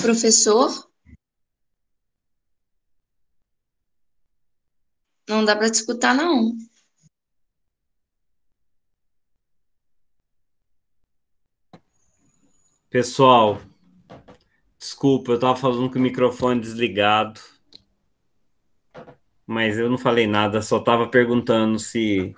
Professor? Não dá para disputar, não. Pessoal, desculpa, eu estava falando com o microfone desligado, mas eu não falei nada, só estava perguntando se.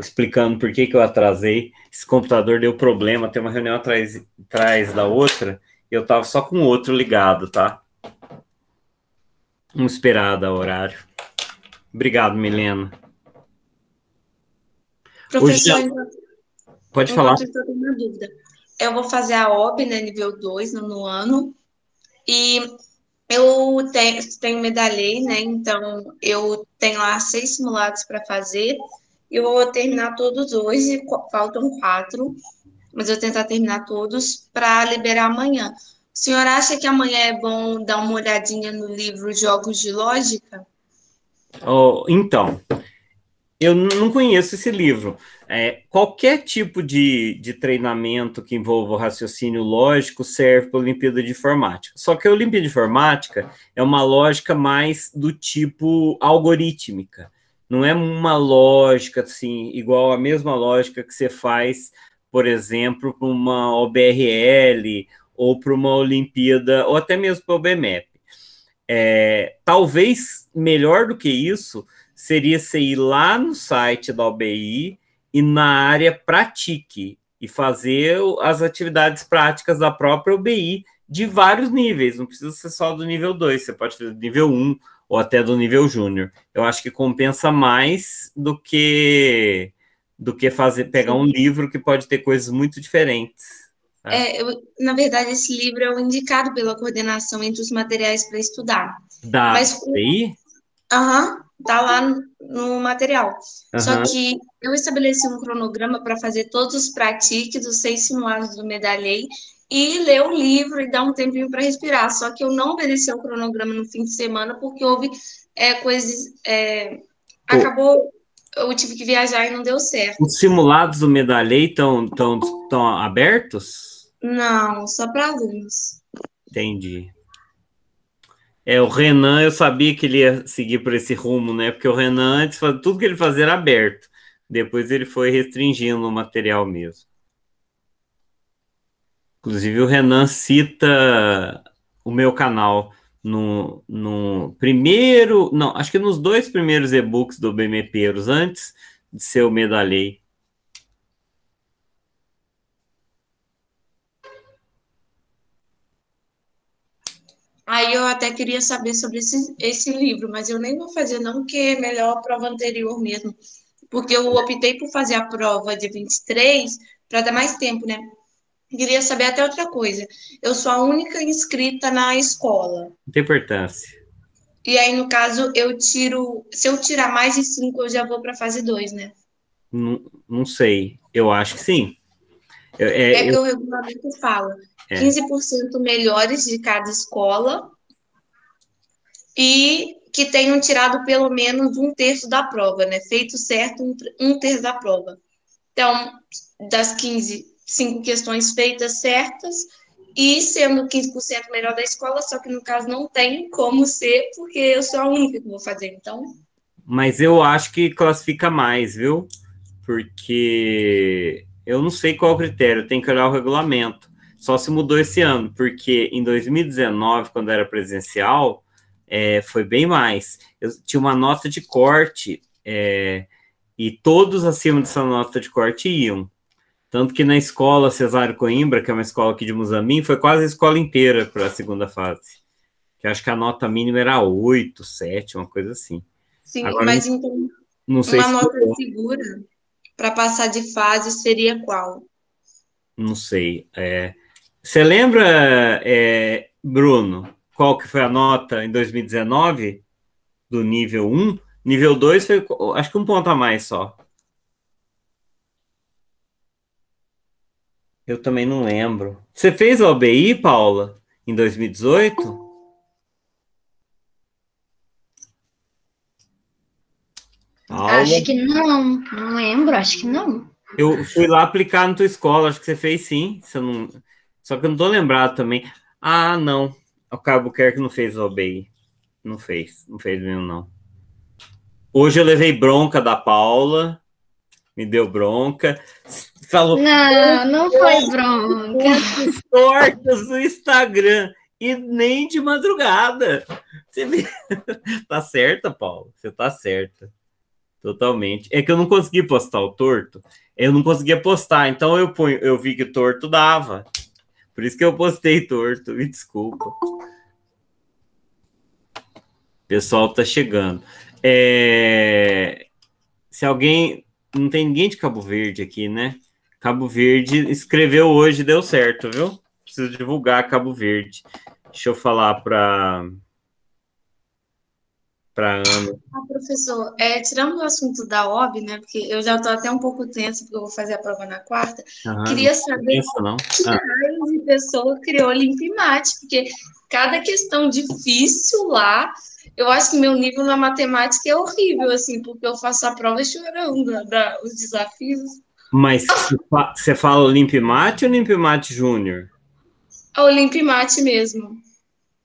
explicando por que, que eu atrasei. Esse computador deu problema, tem uma reunião atrás, atrás da outra. Eu tava só com o outro ligado, tá? Um esperado horário. Obrigado, Milena. Professor, pode eu falar. Eu uma dúvida. Eu vou fazer a OB, né, nível 2, no ano, e eu tenho, tenho medalhei, né, então eu tenho lá seis simulados para fazer, eu vou terminar todos hoje, faltam quatro, mas eu tentar terminar todos para liberar amanhã. O senhor acha que amanhã é bom dar uma olhadinha no livro Jogos de Lógica? Oh, então, eu não conheço esse livro. É, qualquer tipo de, de treinamento que envolva raciocínio lógico serve para a Olimpíada de Informática. Só que a Olimpíada de Informática é uma lógica mais do tipo algorítmica. Não é uma lógica assim, igual a mesma lógica que você faz por exemplo, para uma OBRL ou para uma Olimpíada, ou até mesmo para o BMEP. É, talvez melhor do que isso seria você ir lá no site da OBI e na área pratique e fazer as atividades práticas da própria OBI de vários níveis, não precisa ser só do nível 2, você pode fazer do nível 1 um, ou até do nível júnior. Eu acho que compensa mais do que do que fazer pegar Sim. um livro que pode ter coisas muito diferentes. Né? É, eu, na verdade, esse livro é o indicado pela coordenação entre os materiais para estudar. Dá Mas, aí? Aham, uhum, tá lá no, no material. Só que eu estabeleci um cronograma para fazer todos os pratiques dos seis simulados do medalhei e ler o livro e dar um tempinho para respirar. Só que eu não obedeci ao cronograma no fim de semana porque houve é, coisas. É, acabou eu tive que viajar e não deu certo. Os simulados do Medalhei estão tão, tão abertos? Não, só para alunos. Entendi. É, o Renan, eu sabia que ele ia seguir por esse rumo, né? Porque o Renan antes, tudo que ele fazia era aberto. Depois ele foi restringindo o material mesmo. Inclusive, o Renan cita o meu canal no, no primeiro, não, acho que nos dois primeiros e-books do BMP antes de ser o Medalhei. Aí eu até queria saber sobre esse, esse livro, mas eu nem vou fazer não, que é melhor a prova anterior mesmo. Porque eu optei por fazer a prova de 23 para dar mais tempo, né? Queria saber até outra coisa. Eu sou a única inscrita na escola. Não tem importância. E aí, no caso, eu tiro. Se eu tirar mais de cinco, eu já vou para a fase 2, né? Não, não sei. Eu acho que sim. Eu, é, é eu... que o regulamento fala é. 15% melhores de cada escola e que tenham tirado pelo menos um terço da prova, né? Feito certo, um, um terço da prova. Então, das 15, cinco questões feitas certas, e sendo 15% melhor da escola, só que no caso não tem como ser, porque eu sou a única que vou fazer, então. Mas eu acho que classifica mais, viu? Porque eu não sei qual o critério, tem que olhar o regulamento. Só se mudou esse ano, porque em 2019, quando era presencial, é, foi bem mais. Eu tinha uma nota de corte, é, e todos acima dessa nota de corte iam. Tanto que na escola Cesário Coimbra, que é uma escola aqui de Muzamim, foi quase a escola inteira para a segunda fase. Que acho que a nota mínima era 8, 7, uma coisa assim. Sim, Agora, mas não, então, não sei uma se nota segura para passar de fase seria qual? Não sei. É. Você é... lembra, é, Bruno, qual que foi a nota em 2019 do nível 1? Nível 2 foi, acho que um ponto a mais só. Eu também não lembro. Você fez o OBI, Paula, em 2018? Paula? Acho que não, não lembro, acho que não. Eu fui lá aplicar na tua escola, acho que você fez sim. Você não... Só que eu não tô lembrado também. Ah, não. O Cabo Kerk não fez o OBI. Não fez, não fez mesmo, não. Hoje eu levei bronca da Paula, me deu bronca falou. Não, não foi bronca. Tortas no Instagram e nem de madrugada. Você tá certa, Paulo. Você tá certa. Totalmente. É que eu não consegui postar o torto. Eu não conseguia postar, então eu ponho, eu vi que torto dava. Por isso que eu postei torto, me desculpa. O pessoal tá chegando. É... Se alguém. Não tem ninguém de Cabo Verde aqui, né? Cabo Verde escreveu hoje, deu certo, viu? Preciso divulgar Cabo Verde. Deixa eu falar para para Ana. Ah, professor, é, tirando o assunto da OB, né? Porque eu já estou até um pouco tensa, porque eu vou fazer a prova na quarta. Aham, queria saber não. que ah. de pessoa criou Limpimate, porque cada questão difícil lá, eu acho que meu nível na matemática é horrível, assim, porque eu faço a prova chorando da, né, da os desafios. Mas você fala Olimpimate ou Olimpimate Júnior? Olimpimate mesmo.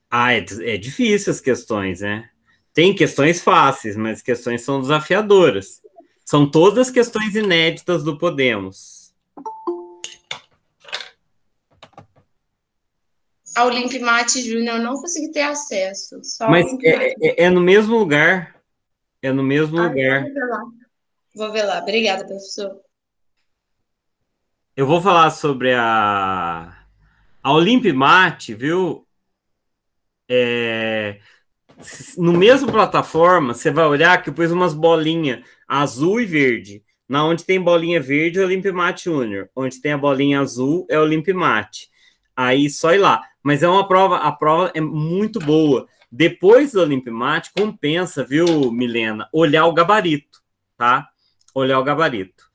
Ah, é, é difícil as questões, né? Tem questões fáceis, mas questões são desafiadoras. São todas questões inéditas do Podemos. A Olimpimate Júnior eu não consegui ter acesso. Mas é, é, é, no mesmo lugar. É no mesmo ah, lugar. Vou ver lá. Vou ver lá. Obrigada, professor. Eu vou falar sobre a, a viu? É, no mesmo plataforma, você vai olhar que eu pus umas bolinhas azul e verde. Na onde tem bolinha verde é Olimp Mate Júnior. Onde tem a bolinha azul é Olimp Aí só ir lá. Mas é uma prova, a prova é muito boa. Depois do Olimp compensa, viu, Milena, olhar o gabarito, tá? Olhar o gabarito.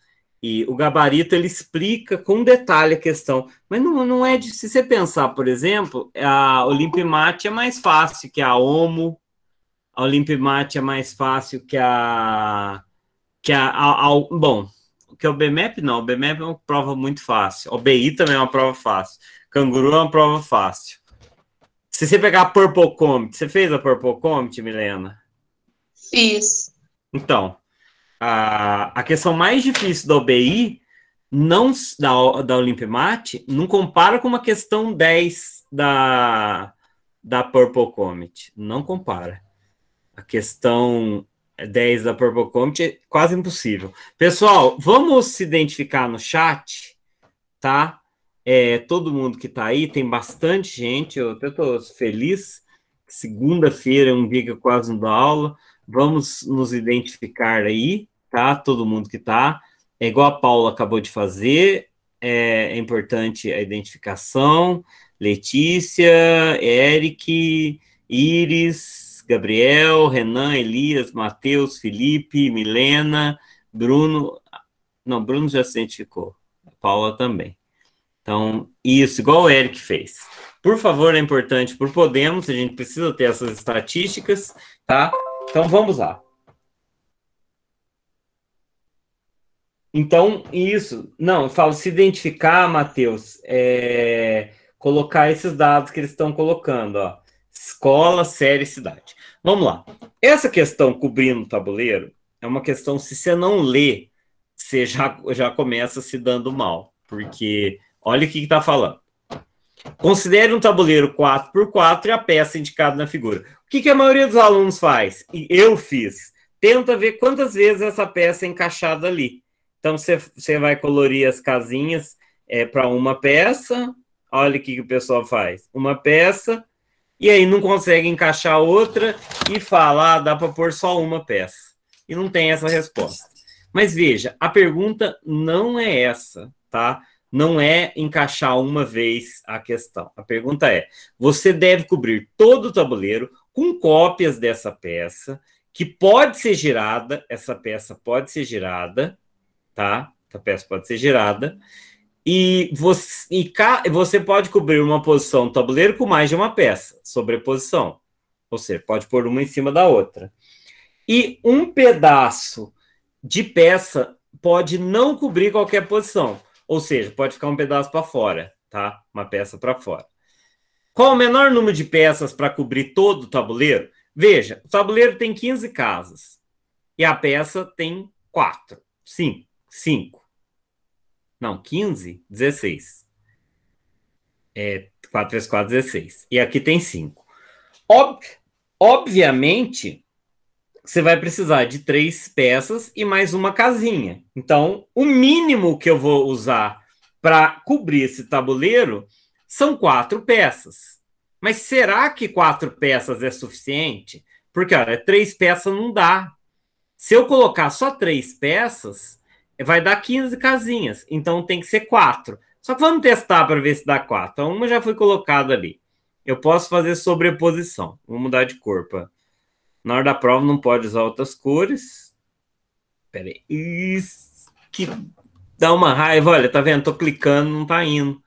E o gabarito ele explica com detalhe a questão. Mas não, não é de se você pensar, por exemplo, a Olimpimate é mais fácil que a Omo, a Olimpimate é mais fácil que a que a, a, a bom, que o BMAP não, o BMAP é uma prova muito fácil. O BI também é uma prova fácil. Canguru é uma prova fácil. Se você pegar a Purple Comet, você fez a Purple Comet, Milena? Fiz. Então, a, a questão mais difícil da OBI, não, da, da Olympimate, não compara com uma questão 10 da, da Purple Comet. Não compara. A questão 10 da Purple Comet é quase impossível. Pessoal, vamos se identificar no chat, tá? É, todo mundo que está aí, tem bastante gente, eu até estou feliz. Segunda-feira é um dia que eu quase não dou aula. Vamos nos identificar aí, destacar todo mundo que está. É igual a Paula acabou de fazer, é, é importante a identificação. Letícia, Eric, Iris, Gabriel, Renan, Elias, Matheus, Felipe, Milena, Bruno. Não, Bruno já se identificou. Paula também. Então, isso, igual o Eric fez. Por favor, é importante por Podemos, a gente precisa ter essas estatísticas, tá? Então vamos lá. Então, isso. Não, eu falo se identificar, Matheus, é, colocar esses dados que eles estão colocando, ó. Escola, série, cidade. Vamos lá. Essa questão cobrindo o tabuleiro é uma questão, se você não lê, você já, já começa se dando mal. Porque olha o que está falando. Considere um tabuleiro 4x4 e a peça indicada na figura. O que, que a maioria dos alunos faz? E eu fiz. Tenta ver quantas vezes essa peça é encaixada ali. Então você vai colorir as casinhas é, para uma peça. Olha o que, que o pessoal faz. Uma peça, e aí não consegue encaixar outra e fala, ah, dá para pôr só uma peça. E não tem essa resposta. Mas veja, a pergunta não é essa, tá? Não é encaixar uma vez a questão. A pergunta é: você deve cobrir todo o tabuleiro com cópias dessa peça, que pode ser girada, essa peça pode ser girada, tá? A peça pode ser girada. E você, e você pode cobrir uma posição do tabuleiro com mais de uma peça, sobreposição. Ou seja, pode pôr uma em cima da outra. E um pedaço de peça pode não cobrir qualquer posição. Ou seja, pode ficar um pedaço para fora, tá? Uma peça para fora. Qual o menor número de peças para cobrir todo o tabuleiro? Veja, o tabuleiro tem 15 casas e a peça tem 4, 5. 5. Não, 15, 16. É 4 vezes 4, 16. E aqui tem 5. Ob obviamente, você vai precisar de três peças e mais uma casinha. Então, o mínimo que eu vou usar para cobrir esse tabuleiro são quatro peças. Mas será que quatro peças é suficiente? Porque, olha, três peças não dá. Se eu colocar só três peças, vai dar 15 casinhas, então tem que ser quatro. Só que vamos testar para ver se dá quatro. Então, uma já foi colocada ali. Eu posso fazer sobreposição. Vou mudar de cor. Pra... Na hora da prova não pode usar outras cores. Pera aí. Isso que dá uma raiva. Olha, tá vendo? Tô clicando, não tá indo.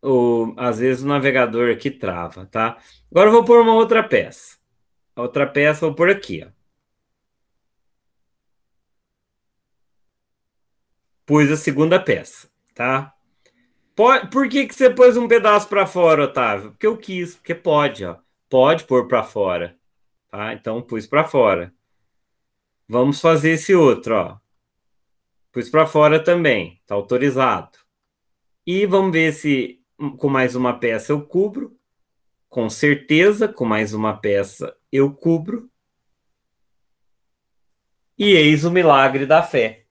Ou, às vezes o navegador aqui trava, tá? Agora eu vou pôr uma outra peça. A outra peça eu vou pôr aqui, ó. pus a segunda peça, tá? Por, por que, que você pôs um pedaço para fora, Otávio? Porque eu quis, porque pode, ó. Pode pôr para fora, tá? Então pus para fora. Vamos fazer esse outro, ó. Pus para fora também, tá autorizado. E vamos ver se hum, com mais uma peça eu cubro. Com certeza, com mais uma peça eu cubro. E eis o milagre da fé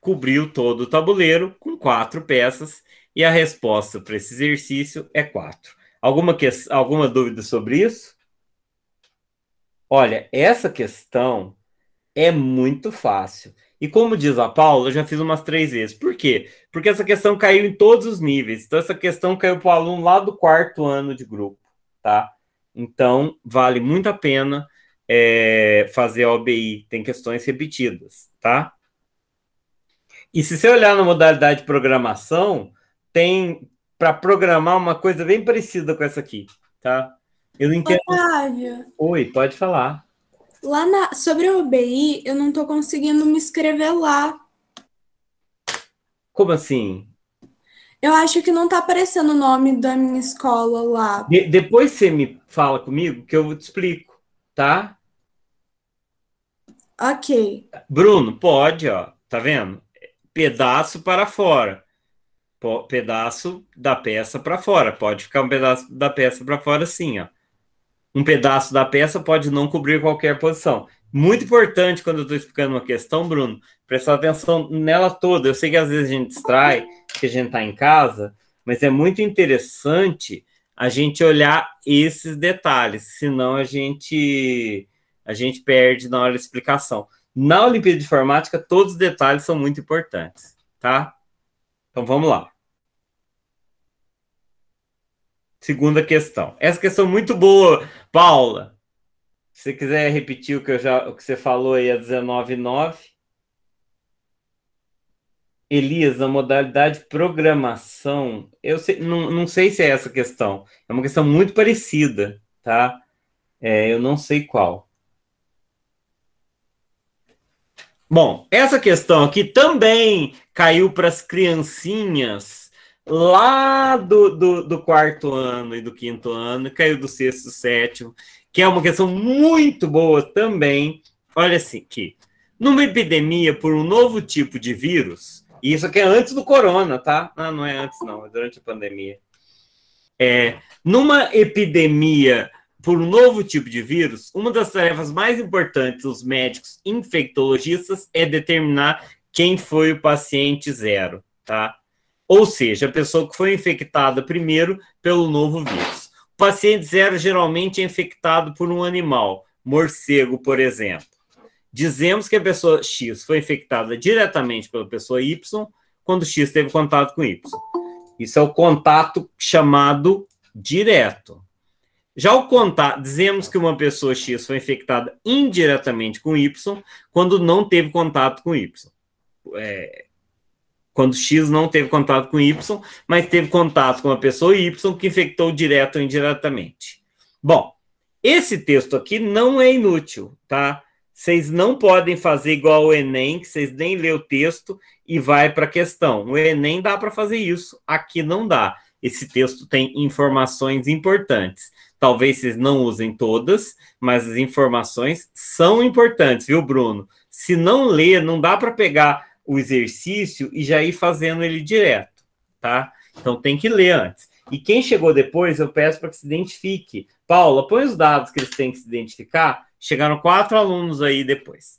cobriu todo o tabuleiro com quatro peças e a resposta para esse exercício é quatro. Alguma, que... Alguma dúvida sobre isso? Olha, essa questão é muito fácil. E como diz a Paula, eu já fiz umas três vezes. Por quê? Porque essa questão caiu em todos os níveis. Então, essa questão caiu para o aluno lá do quarto ano de grupo, tá? Então, vale muito a pena é, fazer a OBI. Tem questões repetidas, tá? E se você olhar na modalidade de programação, tem para programar uma coisa bem parecida com essa aqui, tá? Eu não entendo. Otávio. Oi, pode falar. Lá na... sobre o OBI, eu não tô conseguindo me inscrever lá. Como assim? Eu acho que não tá aparecendo o nome da minha escola lá. De depois você me fala comigo que eu te explico, tá? Ok. Bruno, pode, ó. Tá vendo? pedaço para fora. Po pedaço da peça para fora. Pode ficar um pedaço da peça para fora, sim. Ó. Um pedaço da peça pode não cobrir qualquer posição. Muito importante quando eu estou explicando uma questão, Bruno, prestar atenção nela toda. Eu sei que às vezes a gente distrai, que a gente está em casa, mas é muito interessante a gente olhar esses detalhes, senão a gente a gente perde na hora da explicação. Na Olimpíada de Informática, todos os detalhes são muito importantes, tá? Então vamos lá. Segunda questão. Essa questão é muito boa, Paula. Se você quiser repetir o que, eu já, o que você falou aí a 19,9. Elias, na modalidade programação, eu sei, não, não, sei se é essa questão. É uma questão muito parecida, tá? É, eu não sei qual. Bom, essa questão aqui também caiu para as criancinhas lá do, do, do, quarto ano e do quinto ano, caiu do sexto, sétimo, que é uma questão muito boa também. Olha assim, que numa epidemia por um novo tipo de vírus, e isso aqui é antes do corona, tá? Ah, não é antes, não, é durante a pandemia. É, numa epidemia por um novo tipo de vírus, uma das tarefas mais importantes dos médicos infectologistas é determinar quem foi o paciente zero, tá? Ou seja, a pessoa que foi infectada primeiro pelo novo vírus. O paciente zero geralmente é infectado por um animal, morcego, por exemplo. Dizemos que a pessoa X foi infectada diretamente pela pessoa Y quando X teve contato com Y. Isso é o contato chamado direto, já ao contar, dizemos que uma pessoa X foi infectada indiretamente com Y quando não teve contato com Y. É, quando X não teve contato com Y, mas teve contato com a pessoa Y que infectou direto ou indiretamente. Bom, esse texto aqui não é inútil, tá? Vocês não podem fazer igual o Enem, que vocês nem lê o texto e vai para a questão. O Enem dá para fazer isso, aqui não dá. Esse texto tem informações importantes. Talvez vocês não usem todas, mas as informações são importantes, viu, Bruno? Se não ler, não dá para pegar o exercício e já ir fazendo ele direto, tá? Então tem que ler antes. E quem chegou depois, eu peço para que se identifique. Paula, põe os dados que eles têm que se identificar. Chegaram quatro alunos aí depois.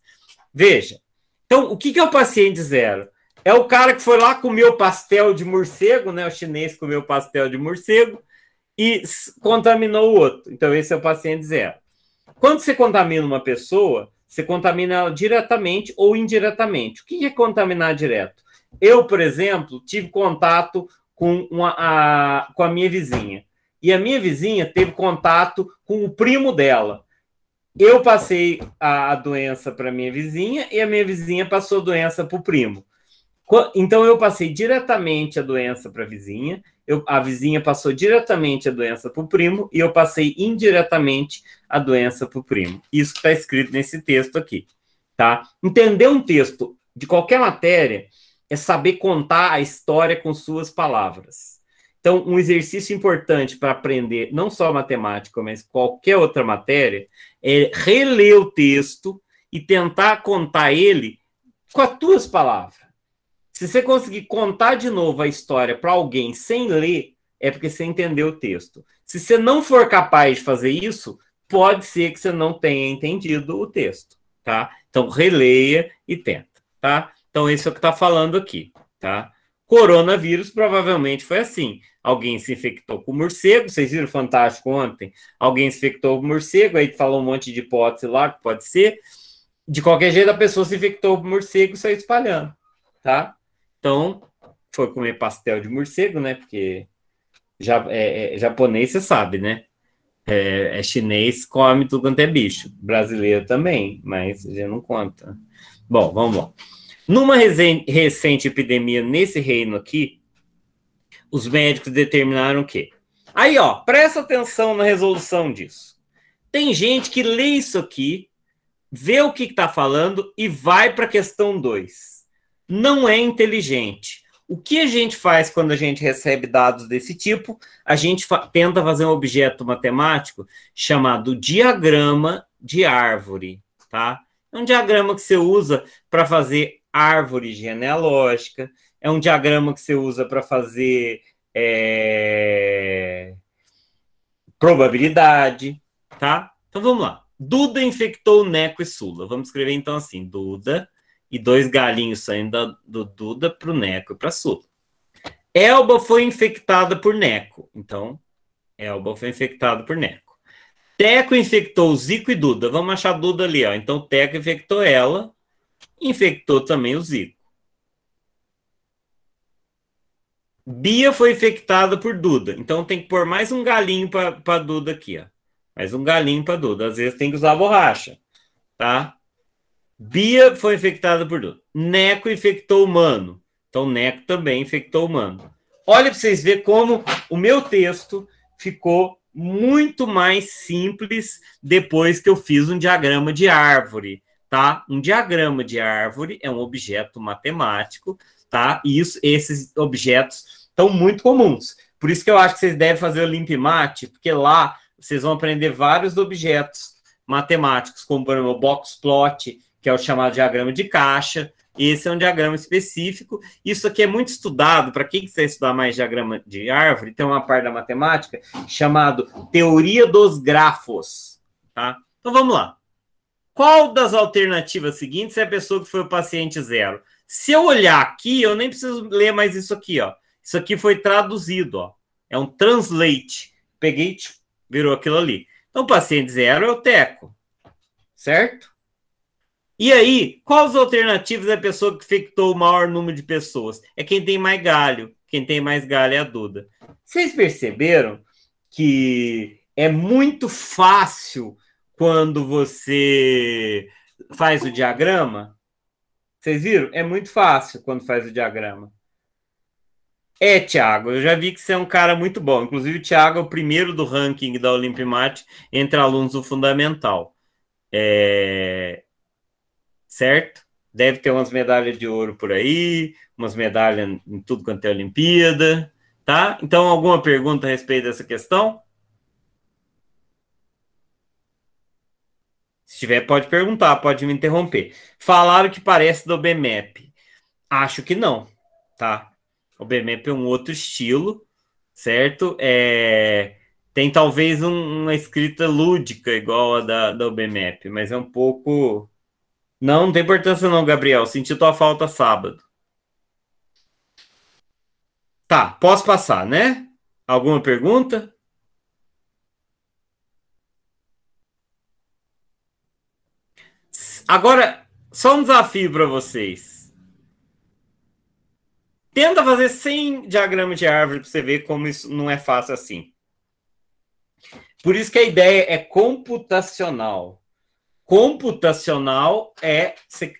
Veja. Então, o que é o paciente zero? É o cara que foi lá comer o pastel de morcego, né? O chinês comeu pastel de morcego e contaminou o outro. Então, esse é o paciente zero. Quando você contamina uma pessoa, você contamina ela diretamente ou indiretamente. O que é contaminar direto? Eu, por exemplo, tive contato com, uma, a, com a minha vizinha. E a minha vizinha teve contato com o primo dela. Eu passei a, a doença para minha vizinha e a minha vizinha passou a doença para o primo. Então, eu passei diretamente a doença para a vizinha eu, a vizinha passou diretamente a doença para o primo e eu passei indiretamente a doença para o primo. Isso está escrito nesse texto aqui, tá? Entender um texto de qualquer matéria é saber contar a história com suas palavras. Então, um exercício importante para aprender não só matemática, mas qualquer outra matéria, é reler o texto e tentar contar ele com as tuas palavras. Se você conseguir contar de novo a história para alguém sem ler, é porque você entendeu o texto. Se você não for capaz de fazer isso, pode ser que você não tenha entendido o texto, tá? Então releia e tenta, tá? Então esse é o que está falando aqui, tá? Coronavírus provavelmente foi assim. Alguém se infectou com morcego, vocês viram Fantástico ontem? Alguém se infectou com morcego, aí falou um monte de hipótese lá que pode ser. De qualquer jeito, a pessoa se infectou com morcego e saiu espalhando, tá? Então, foi comer pastel de morcego, né? Porque já, é, é japonês, você sabe, né? É, é, chinês, come tudo quanto é bicho. Brasileiro também, mas já não conta. Bom, vamos lá. Numa recente epidemia nesse reino aqui, os médicos determinaram que. Aí, ó, presta atenção na resolução disso. Tem gente que lê isso aqui, vê o que está falando e vai para a questão 2 não é inteligente. O que a gente faz quando a gente recebe dados desse tipo? A gente tenta fazer um objeto matemático chamado diagrama de árvore, tá? É um diagrama que você usa para fazer árvore genealógica, é um diagrama que você usa para fazer é... probabilidade, tá? Então vamos lá. Duda infectou o Neco e Sula. Vamos escrever então assim: Duda e dois galinhos saindo da, do Duda para o Neco e para Sula. Elba foi infectada por Neco. Então, Elba foi infectada por Neco. Teco infectou Zico e Duda. Vamos achar Duda ali, ó. Então, Teco infectou ela, infectou também o Zico. Bia foi infectada por Duda. Então tem que pôr mais um galinho para Duda aqui, ó. Mais um galinho para Duda. Às vezes tem que usar borracha, tá? Bia foi infectada por duas. Neco infectou humano. Então, Neco também infectou humano. Olha para vocês verem como o meu texto ficou muito mais simples depois que eu fiz um diagrama de árvore, tá? Um diagrama de árvore é um objeto matemático, tá? E isso, esses objetos estão muito comuns. Por isso que eu acho que vocês devem fazer o LimpMate, porque lá vocês vão aprender vários objetos matemáticos, como o box plot, que é o chamado diagrama de caixa. Esse é um diagrama específico. Isso aqui é muito estudado para quem quiser estudar mais diagrama de árvore. Tem uma parte da matemática chamado teoria dos grafos, tá? Então vamos lá. Qual das alternativas seguintes é a pessoa que foi o paciente zero? Se eu olhar aqui, eu nem preciso ler mais isso aqui, ó. Isso aqui foi traduzido, ó. É um translate. Peguei, virou aquilo ali. Então, paciente zero é o teco, certo? E aí, quais alternativas é a pessoa que infectou o maior número de pessoas? É quem tem mais galho. Quem tem mais galho é a Duda. Vocês perceberam que é muito fácil quando você faz o diagrama? Vocês viram? É muito fácil quando faz o diagrama. É, Thiago, eu já vi que você é um cara muito bom. Inclusive, o Thiago é o primeiro do ranking da Olimpimat entre alunos do Fundamental. É certo? Deve ter umas medalhas de ouro por aí, umas medalhas em tudo quanto é Olimpíada, tá? Então, alguma pergunta a respeito dessa questão? Se tiver, pode perguntar, pode me interromper. Falaram que parece do BMAP. Acho que não, tá? O BMAP é um outro estilo, certo? É, tem talvez um, uma escrita lúdica igual a da, da OBMAP, mas é um pouco não, não tem importância não, Gabriel. Senti tua falta sábado. Tá, posso passar, né? Alguma pergunta? Agora, só um desafio para vocês. Tenta fazer sem diagrama de árvore para você ver como isso não é fácil assim. Por isso que a ideia é computacional computacional é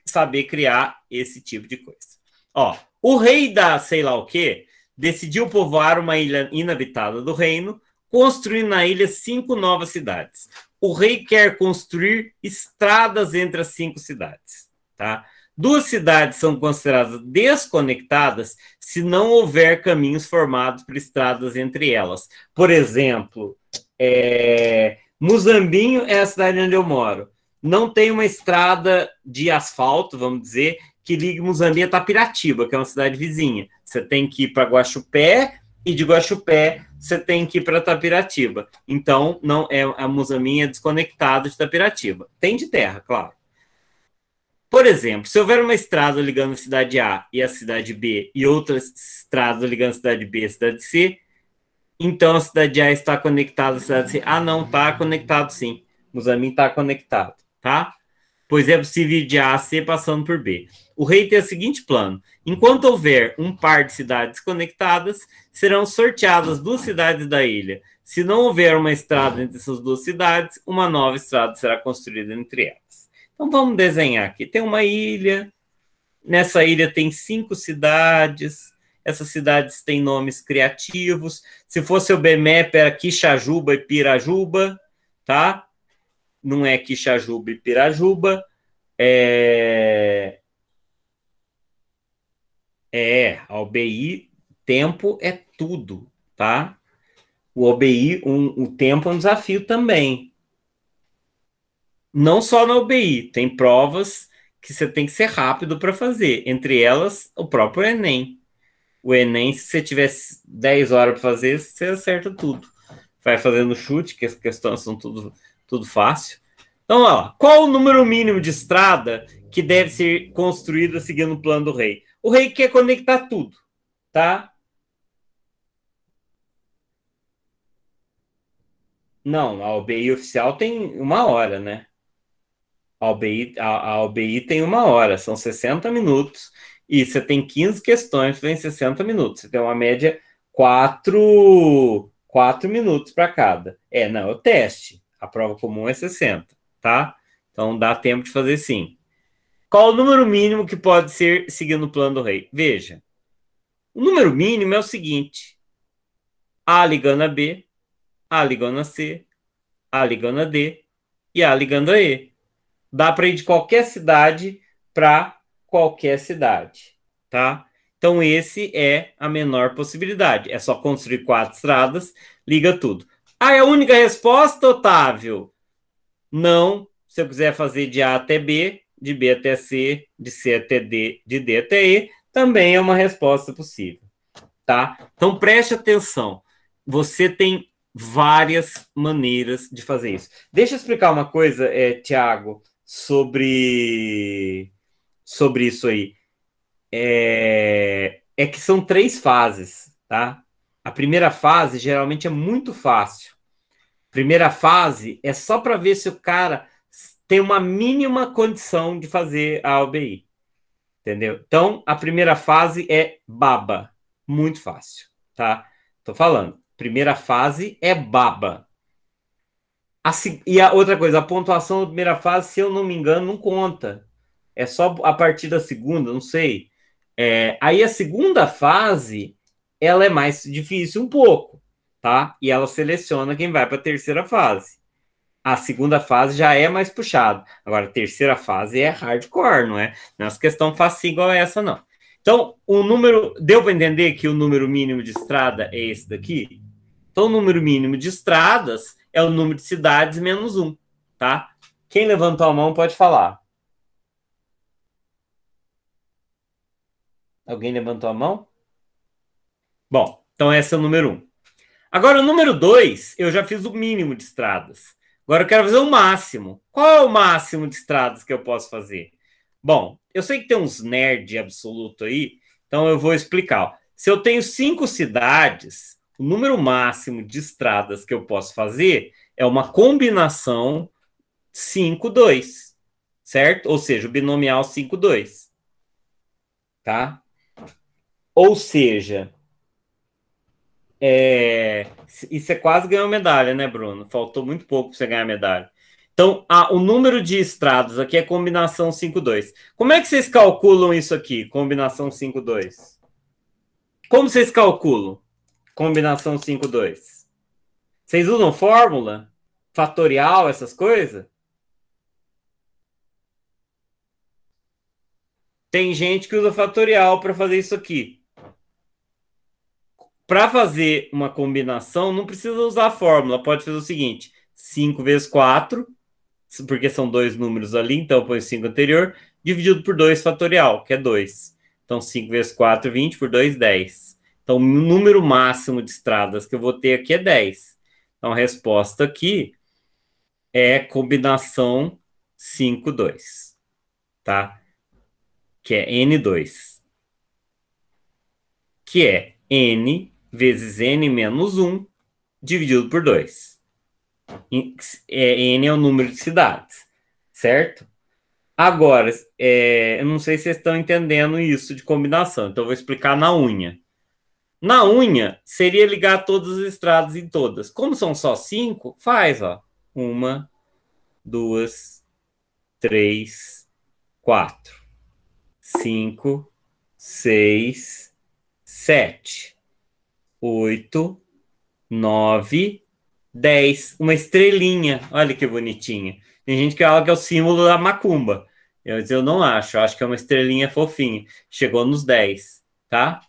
saber criar esse tipo de coisa. Ó, o rei da sei lá o quê decidiu povoar uma ilha inabitada do reino, construindo na ilha cinco novas cidades. O rei quer construir estradas entre as cinco cidades, tá? Duas cidades são consideradas desconectadas se não houver caminhos formados por estradas entre elas. Por exemplo, é... Muzambinho é a cidade onde eu moro não tem uma estrada de asfalto, vamos dizer, que ligue Muzambi a Tapiratiba, que é uma cidade vizinha. Você tem que ir para Guaxupé e de Guaxupé você tem que ir para Tapiratiba. Então, não é a Muzambinha é desconectada de Tapiratiba. Tem de terra, claro. Por exemplo, se houver uma estrada ligando a cidade A e a cidade B e outra estrada ligando a cidade B e a cidade C, então a cidade A está conectada à cidade C. Ah, não, está conectado sim. Muzambinha está conectado tá? Pois é possível de A a C passando por B. O rei tem o seguinte plano: enquanto houver um par de cidades conectadas, serão sorteadas duas cidades da ilha. Se não houver uma estrada entre essas duas cidades, uma nova estrada será construída entre elas. Então vamos desenhar aqui. Tem uma ilha, nessa ilha tem cinco cidades, essas cidades têm nomes criativos. Se fosse o BMEP, era Quixajuba e Pirajuba, tá? não é Quixajuba e Pirajuba, é... É, a OBI, tempo é tudo, tá? O OBI, um, o tempo é um desafio também. Não só na OBI, tem provas que você tem que ser rápido para fazer, entre elas o próprio Enem. O Enem, se você tiver 10 horas para fazer, você acerta tudo. Vai fazendo chute, que as questões são tudo tudo fácil. Então, Qual o número mínimo de estrada que deve ser construída seguindo o plano do rei? O rei quer conectar tudo, tá? Não, a OBI oficial tem uma hora, né? A OBI, a, a OBI tem uma hora, são 60 minutos. E você tem 15 questões, tem 60 minutos. Você tem uma média 4, 4 minutos para cada. É, não, é o teste. A prova comum é 60, tá? Então dá tempo de fazer sim. Qual o número mínimo que pode ser seguindo o plano do rei? Veja, o número mínimo é o seguinte: A ligando a B, A ligando a C, A ligando a D e A ligando a E. Dá para ir de qualquer cidade para qualquer cidade, tá? Então, esse é a menor possibilidade. É só construir quatro estradas, liga tudo. Ah, é a única resposta, Otávio? Não. Se eu quiser fazer de A até B, de B até C, de C até D, de D até E, também é uma resposta possível, tá? Então preste atenção. Você tem várias maneiras de fazer isso. Deixa eu explicar uma coisa, é, eh, Tiago, sobre sobre isso aí. É, é que são três fases, tá? A primeira fase geralmente é muito fácil. Primeira fase é só para ver se o cara tem uma mínima condição de fazer a OBI. Entendeu? Então, a primeira fase é baba. Muito fácil, tá? Tô falando. Primeira fase é baba. A, e a outra coisa, a pontuação da primeira fase, se eu não me engano, não conta. É só a partir da segunda, não sei. É, aí a segunda fase, ela é mais difícil um pouco tá? E ela seleciona quem vai para a terceira fase. A segunda fase já é mais puxada. Agora, a terceira fase é hardcore, não é? Não é questão fácil igual essa, não. Então, o número. Deu para entender que o número mínimo de estrada é esse daqui? Então, o número mínimo de estradas é o número de cidades menos um, tá? Quem levantou a mão pode falar. Alguém levantou a mão? Bom, então esse é o número um. Agora, o número 2, eu já fiz o mínimo de estradas. Agora eu quero fazer o máximo. Qual é o máximo de estradas que eu posso fazer? Bom, eu sei que tem uns nerd absoluto aí, então eu vou explicar. Se eu tenho cinco cidades, o número máximo de estradas que eu posso fazer é uma combinação 5-2, certo? Ou seja, o binomial 5-2, tá? Ou seja, é, e você quase ganhou medalha, né, Bruno? Faltou muito pouco para você ganhar medalha. Então, ah, o número de estrados aqui é combinação 5-2. Como é que vocês calculam isso aqui, combinação 5-2? Como vocês calculam combinação 5-2? Vocês usam fórmula? Fatorial, essas coisas? Tem gente que usa fatorial para fazer isso aqui para fazer uma combinação, não precisa usar a fórmula. Pode fazer o seguinte: 5 vezes 4, porque são dois números ali, então põe 5 anterior, dividido por 2 fatorial, que é 2. Então, 5 vezes 4, 20, por 2, 10. Então, o número máximo de estradas que eu vou ter aqui é 10. Então, a resposta aqui é combinação 5, 2, tá? Que é N2. Que é N vezes n menos 1 dividido por 2. É, n é o número de cidades, certo? Agora, é, eu não sei se vocês estão entendendo isso de combinação, então eu vou explicar na unha. Na unha, seria ligar todas as estradas em todas. Como são só cinco, faz, ó. Uma, duas, três, quatro, cinco, seis, sete. 8, 9, 10. Uma estrelinha. Olha que bonitinha. Tem gente que fala que é o símbolo da macumba. Eu, eu não acho. Eu acho que é uma estrelinha fofinha. Chegou nos 10, tá?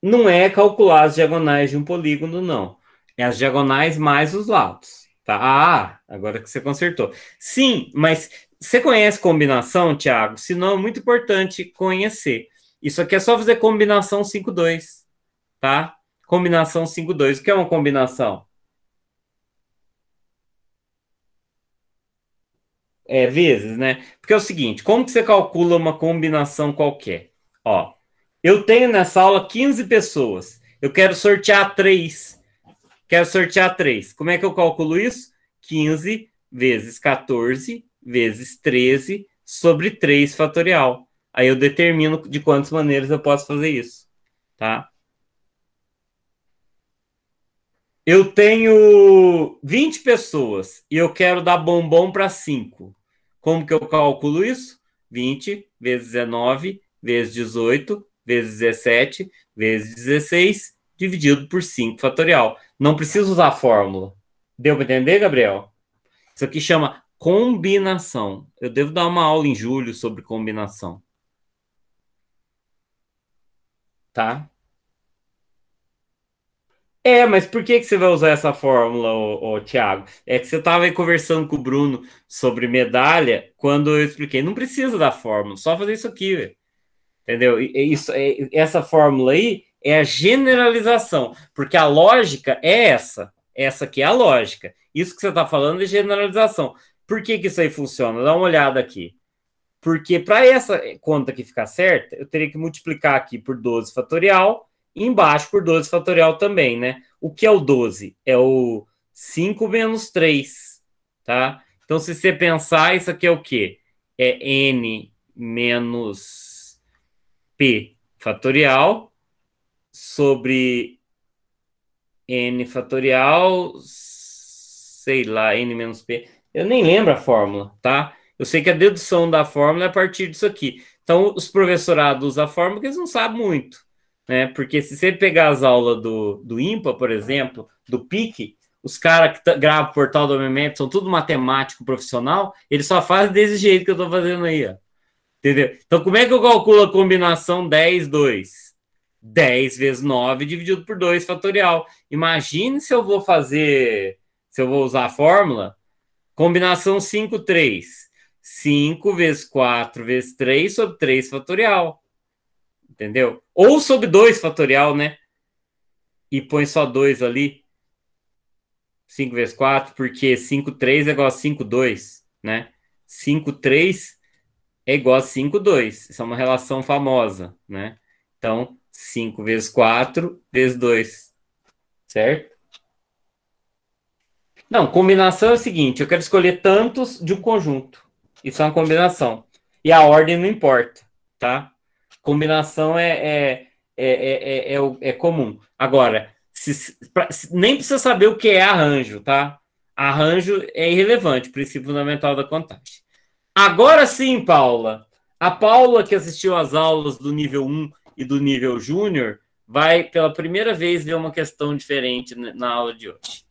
Não é calcular as diagonais de um polígono, não. É as diagonais mais os lados, tá? Ah, agora que você consertou. Sim, mas você conhece combinação, Tiago? Se não, é muito importante conhecer. Isso aqui é só fazer combinação 5-2, tá? Combinação 5-2. O que é uma combinação? É, vezes, né? Porque é o seguinte, como que você calcula uma combinação qualquer? Ó, eu tenho nessa aula 15 pessoas. Eu quero sortear 3. Quero sortear 3. Como é que eu calculo isso? 15 vezes 14 vezes 13 sobre 3 fatorial. Aí eu determino de quantas maneiras eu posso fazer isso, tá? Eu tenho 20 pessoas e eu quero dar bombom para 5. Como que eu calculo isso? 20 vezes 19 vezes 18 vezes 17 vezes 16 dividido por 5 fatorial. Não preciso usar a fórmula. Deu para entender, Gabriel? Isso aqui chama combinação. Eu devo dar uma aula em julho sobre combinação. tá? É, mas por que, que você vai usar essa fórmula, ô, ô, Thiago? É que você estava aí conversando com o Bruno sobre medalha quando eu expliquei. Não precisa da fórmula, só fazer isso aqui, Entendeu? isso, é, essa fórmula aí é a generalização, porque a lógica é essa. Essa aqui é a lógica. Isso que você está falando é generalização. Por que, que isso aí funciona? Dá uma olhada aqui. Porque para essa conta que ficar certa, eu teria que multiplicar aqui por 12 fatorial e embaixo por 12 fatorial também, né? O que é o 12? É o 5 menos 3, tá? Então, se você pensar, isso aqui é o quê? É n menos p fatorial sobre n fatorial, sei lá, n menos p. Eu nem lembro a fórmula, tá? Eu sei que a dedução da fórmula é a partir disso aqui. Então, os professorados usam a fórmula que eles não sabem muito, né? Porque se você pegar as aulas do, do IMPA, por exemplo, do PIC, os caras que gravam o portal do movimento são tudo matemático profissional, eles só fazem desse jeito que eu estou fazendo aí, ó. Entendeu? Então, como é que eu calculo a combinação 10, 2? 10 vezes 9 dividido por 2 fatorial. Imagine se eu vou fazer, se eu vou usar a fórmula, combinação 5, 3 5 vezes 4 vezes 3 sobre 3 fatorial. Entendeu? Ou sobre 2 fatorial, né? E põe só 2 ali. 5 vezes 4, porque 5, 3 é igual a 5, 2, né? 5, 3 é igual a 5, 2. Isso é uma relação famosa, né? Então, 5 vezes 4 vezes 2, certo? Não, combinação é o seguinte, eu quero escolher tantos de um conjunto. Isso é uma combinação. E a ordem não importa, tá? Combinação é, é, é, é, é, é, é comum. Agora, se, pra, se, nem precisa saber o que é arranjo, tá? Arranjo é irrelevante, princípio fundamental da contagem. Agora sim, Paula. A Paula, que assistiu às aulas do nível 1 e do nível júnior, vai pela primeira vez ver uma questão diferente na aula de hoje.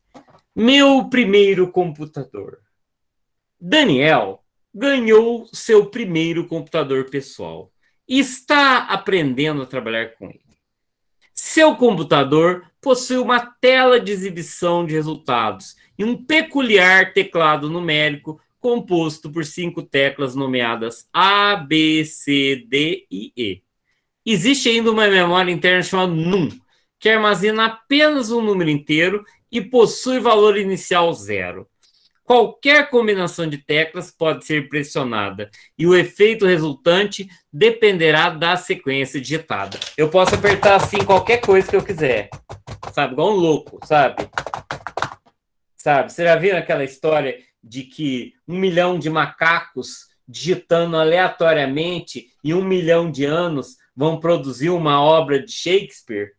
Meu primeiro computador. Daniel ganhou seu primeiro computador pessoal. Está aprendendo a trabalhar com ele. Seu computador possui uma tela de exibição de resultados e um peculiar teclado numérico composto por cinco teclas nomeadas A, B, C, D e E. Existe ainda uma memória interna chamada NUM, que armazena apenas um número inteiro e possui valor inicial zero qualquer combinação de teclas pode ser pressionada e o efeito resultante dependerá da sequência digitada. Eu posso apertar assim qualquer coisa que eu quiser, sabe? Igual um louco, sabe? Sabe? Você já viu aquela história de que um milhão de macacos digitando aleatoriamente em um milhão de anos vão produzir uma obra de Shakespeare?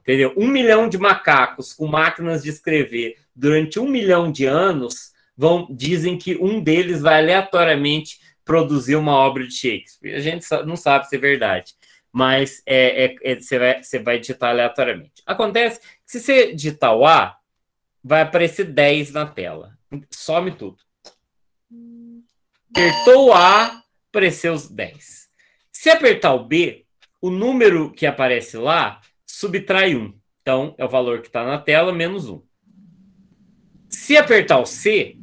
Entendeu? Um milhão de macacos com máquinas de escrever durante um milhão de anos vão dizem que um deles vai aleatoriamente produzir uma obra de Shakespeare. A gente não sabe se é verdade, mas é, é, é você, vai, você vai digitar aleatoriamente. Acontece que se você digitar o A, vai aparecer 10 na tela. Some tudo. Apertou o A, apareceu os 10. Se apertar o B, o número que aparece lá subtrai 1. Então, é o valor que está na tela, menos 1. Se apertar o C,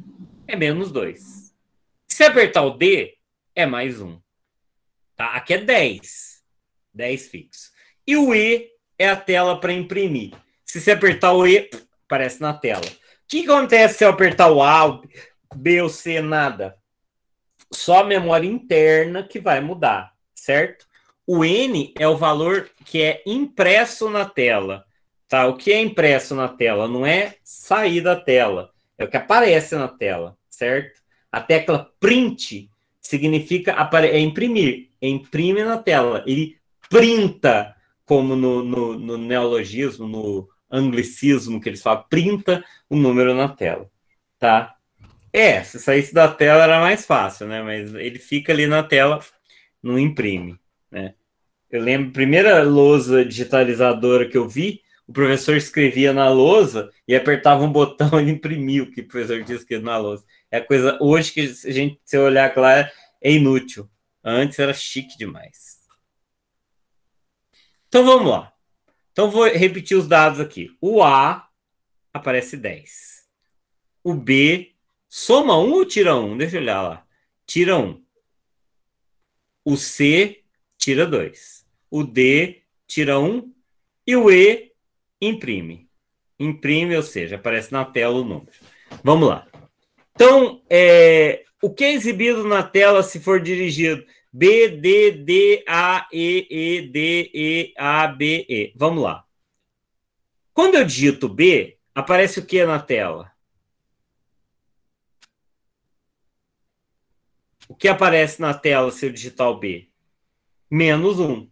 é menos 2. Se apertar o D, é mais 1. Um. Tá? Aqui é 10. 10 fixo. E o E é a tela para imprimir. Se você apertar o E, aparece na tela. O que, que acontece se eu apertar o A, o B ou C? Nada. Só a memória interna que vai mudar, certo? O N é o valor que é impresso na tela. Tá? O que é impresso na tela? Não é sair da tela. É o que aparece na tela certo? A tecla print significa é imprimir, imprime na tela, ele printa, como no, no, no neologismo, no anglicismo que eles falam, printa o um número na tela, tá? É, se saísse da tela era mais fácil, né? Mas ele fica ali na tela, não imprime, né? Eu lembro, primeira lousa digitalizadora que eu vi, o professor escrevia na lousa e apertava um botão e imprimia o que o professor tinha escrito na lousa. É a coisa hoje que a gente, se olhar claro, é inútil. Antes era chique demais. Então vamos lá. Então vou repetir os dados aqui. O A aparece 10. O B soma 1 ou tira 1? Deixa eu olhar lá. Tira 1. O C tira 2. O D tira 1. E o E imprime. Imprime, ou seja, aparece na tela o número. Vamos lá. Então, é, o que é exibido na tela se for dirigido? B, D, D, A, E, E, D, E, A, B, E. Vamos lá. Quando eu digito B, aparece o que na tela? O que aparece na tela se eu digitar o B? Menos 1.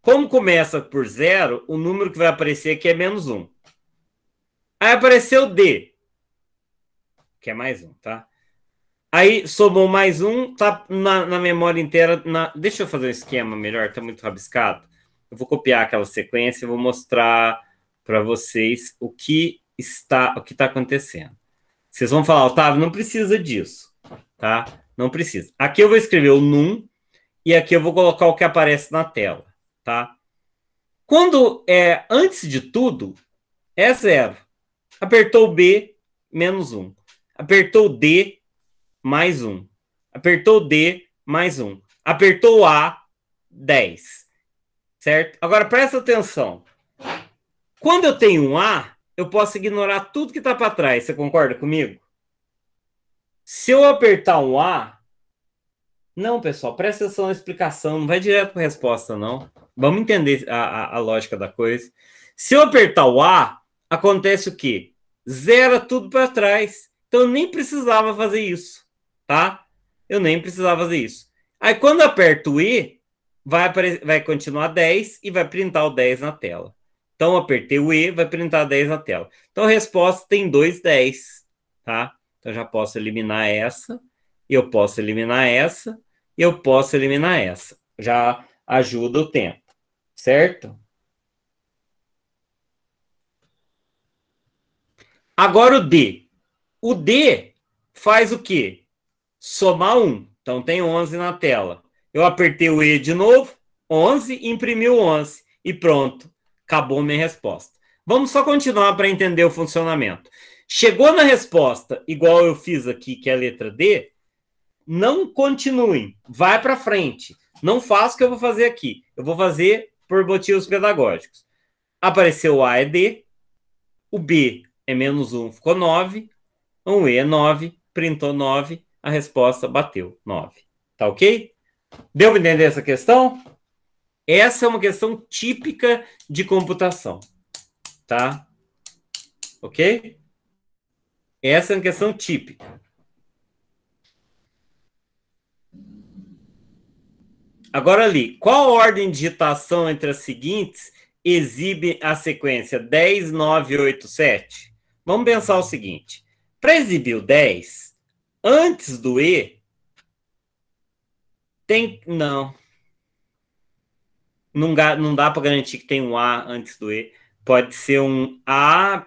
Como começa por zero, o número que vai aparecer aqui é menos 1. Aí apareceu D que é mais um, tá? Aí somou mais um, tá na, na memória inteira. Na... Deixa eu fazer um esquema melhor, tá muito rabiscado. Eu vou copiar aquela sequência e vou mostrar para vocês o que está o que está acontecendo. Vocês vão falar, Otávio, não precisa disso, tá? Não precisa. Aqui eu vou escrever o num e aqui eu vou colocar o que aparece na tela, tá? Quando é antes de tudo, é zero. Apertou o B, menos um apertou D, mais um. Apertou D, mais um. Apertou A, 10. Certo? Agora presta atenção. Quando eu tenho um A, eu posso ignorar tudo que está para trás. Você concorda comigo? Se eu apertar um A. Não, pessoal, presta atenção na explicação. Não vai direto para a resposta, não. Vamos entender a, a, a lógica da coisa. Se eu apertar o A, acontece o quê? Zera tudo para trás. Então eu nem precisava fazer isso, tá? Eu nem precisava fazer isso. Aí quando aperto o I, vai, vai continuar 10 e vai printar o 10 na tela. Então eu apertei o E, vai printar 10 na tela. Então a resposta tem dois 10, tá? Então eu já posso eliminar essa, eu posso eliminar essa, eu posso eliminar essa. Já ajuda o tempo, certo? Agora o D. O D faz o quê? Somar 1. Então tem 11 na tela. Eu apertei o E de novo, 11, imprimiu 11 e pronto. Acabou minha resposta. Vamos só continuar para entender o funcionamento. Chegou na resposta, igual eu fiz aqui, que é a letra D, não continue. vai para frente. Não faça o que eu vou fazer aqui. Eu vou fazer por motivos pedagógicos. Apareceu o A é D, o B é menos 1, ficou 9, um E é 9, printou 9, a resposta bateu 9. Tá ok? Deu para entender essa questão? Essa é uma questão típica de computação, tá? Ok? Essa é uma questão típica. Agora ali, qual ordem de digitação entre as seguintes exibe a sequência 10, 9, 8, 7? Vamos pensar o seguinte. Para exibir o 10, antes do E, tem. Não. Não, não dá para garantir que tem um A antes do E. Pode ser um A,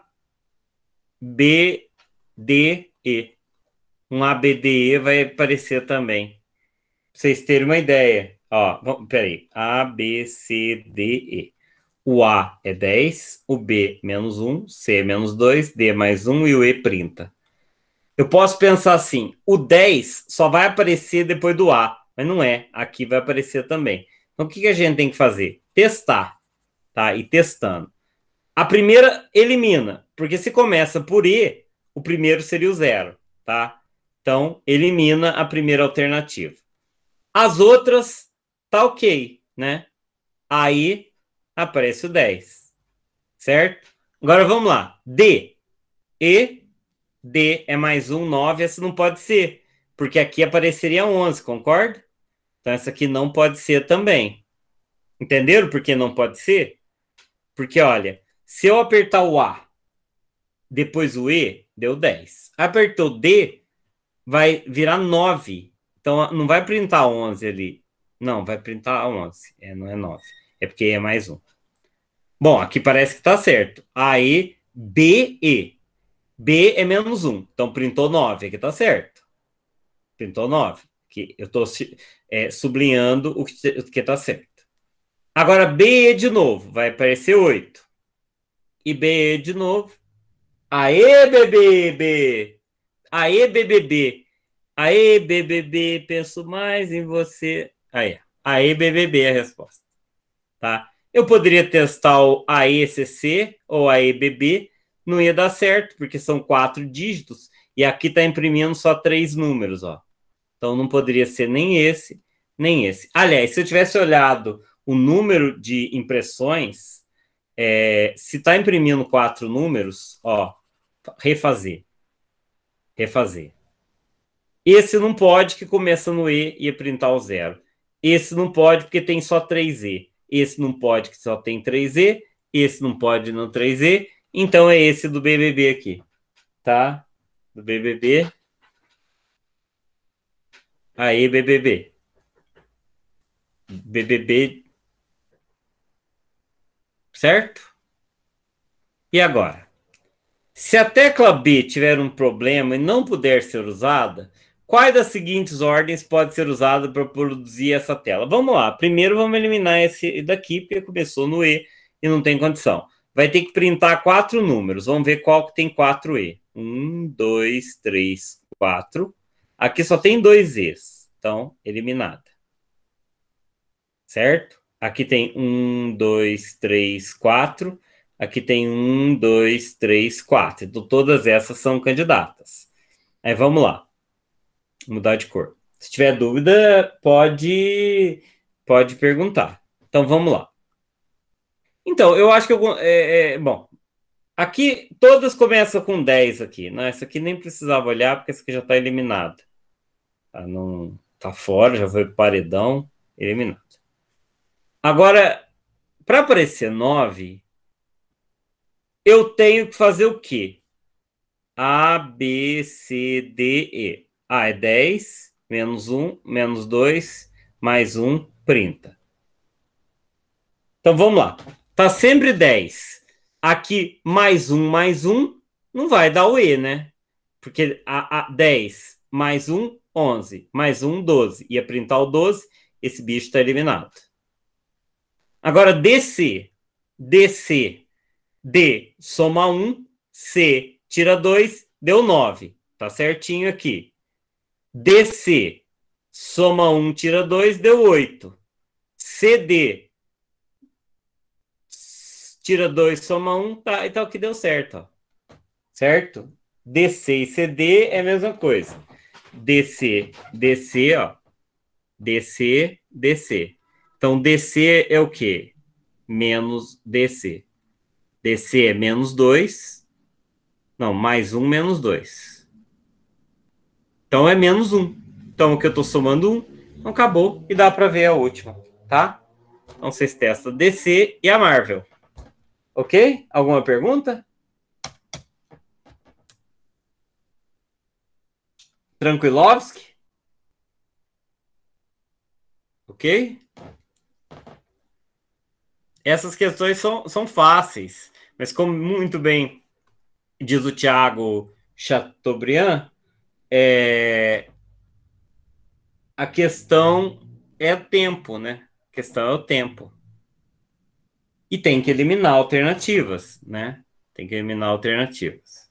B, D, E. Um A, B, D, E vai aparecer também. Pra vocês terem uma ideia. Ó, peraí. A, B, C, D, E. O A é 10, o B menos 1, C é menos 2, D é mais 1 e o E 30. Eu posso pensar assim: o 10 só vai aparecer depois do A, mas não é. Aqui vai aparecer também. Então, o que, a gente tem que fazer? Testar, tá? E testando. A primeira elimina, porque se começa por E, o primeiro seria o zero, tá? Então, elimina a primeira alternativa. As outras, tá ok, né? Aí aparece o 10, certo? Agora vamos lá. D, E, D é mais um, 9, essa não pode ser, porque aqui apareceria 11, concorda? Então essa aqui não pode ser também. Entenderam por que não pode ser? Porque, olha, se eu apertar o A, depois o E, deu 10. Apertou D, vai virar 9. Então, não vai printar 11 ali. Não, vai printar 11. É, não é 9. É porque E é mais um. Bom, aqui parece que está certo. A, E, B, E. B é menos 1. Então, printou 9. Aqui está certo. Printou 9. Aqui eu estou é, sublinhando o que, está certo. Agora, B de novo. Vai aparecer 8. E B de novo. Aê, BBB! Aê, BBB! Aê, BBB, penso mais em você. Aí, aê, BBB é a resposta. Tá? Eu poderia testar o AECC ou AEBB, não ia dar certo, porque são quatro dígitos, e aqui está imprimindo só três números, ó. Então não poderia ser nem esse, nem esse. Aliás, se eu tivesse olhado o número de impressões, é, se está imprimindo quatro números, ó, refazer. Refazer. Esse não pode, que começa no E e ia é printar o zero. Esse não pode, porque tem só 3E. Esse não pode, que só tem 3E. Esse não pode, não 3E então é esse do BBB aqui, tá? Do BBB. Aí, BBB. BBB. Certo? E agora? Se a tecla B tiver um problema e não puder ser usada, quais das seguintes ordens pode ser usada para produzir essa tela? Vamos lá. Primeiro, vamos eliminar esse daqui, porque começou no E e não tem condição vai ter que printar quatro números. Vamos ver qual que tem quatro e Um, dois, três, quatro. Aqui só tem dois E's, então eliminada. Certo? Aqui tem um, dois, três, quatro. Aqui tem um, dois, três, quatro. Então, todas essas são candidatas. Aí vamos lá. Mudar de cor. Se tiver dúvida, pode, pode perguntar. Então vamos lá. Então, eu acho que eu, é, é, bom, aqui todas começam com 10 aqui, né? Essa aqui nem precisava olhar, porque essa aqui já está eliminada. Tá, não, tá fora, já foi paredão, eliminado. Agora, para aparecer 9, eu tenho que fazer o quê? A, B, C, D, E. A ah, é 10, menos 1, menos 2, mais 1, 30. Então vamos lá. Tá sempre 10. Aqui, mais um, mais um, não vai dar o E, né? Porque a, a 10 mais um, 11. Mais um, 12. Ia printar o 12, esse bicho está eliminado. Agora, DC. DC. D, soma 1. C, tira 2. Deu 9. Tá certinho aqui. DC, soma 1, tira 2, deu 8. CD, tira 2, soma 1, um, tá, então que deu certo, ó. Certo? DC e CD é a mesma coisa. DC, DC, ó. DC, DC. Então, DC é o quê? Menos DC. DC é menos 2. Não, mais 1 um, menos 2. Então, é menos 1. Um. Então, o que eu estou somando 1. Um, então, acabou. E dá para ver a última, tá? Então, vocês testam DC e a Marvel. Ok? Alguma pergunta? Tranquilovski? Ok? Essas questões são, são fáceis, mas como muito bem diz o Thiago Chateaubriand, é, a questão é o tempo, né? A questão é o tempo. E tem que eliminar alternativas, né? Tem que eliminar alternativas.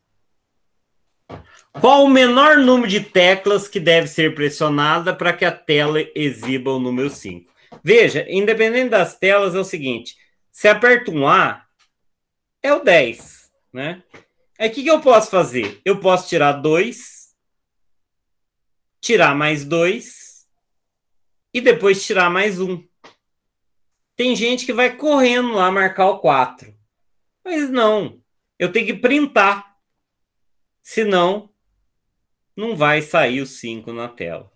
Qual o menor número de teclas que deve ser pressionada para que a tela exiba o número 5? Veja, independente das telas, é o seguinte: se aperta um A, é o 10, né? Aí o que, que eu posso fazer? Eu posso tirar 2, tirar mais 2 e depois tirar mais 1. Um tem gente que vai correndo lá marcar o 4. Mas não, eu tenho que printar. Senão, não vai sair o 5 na tela.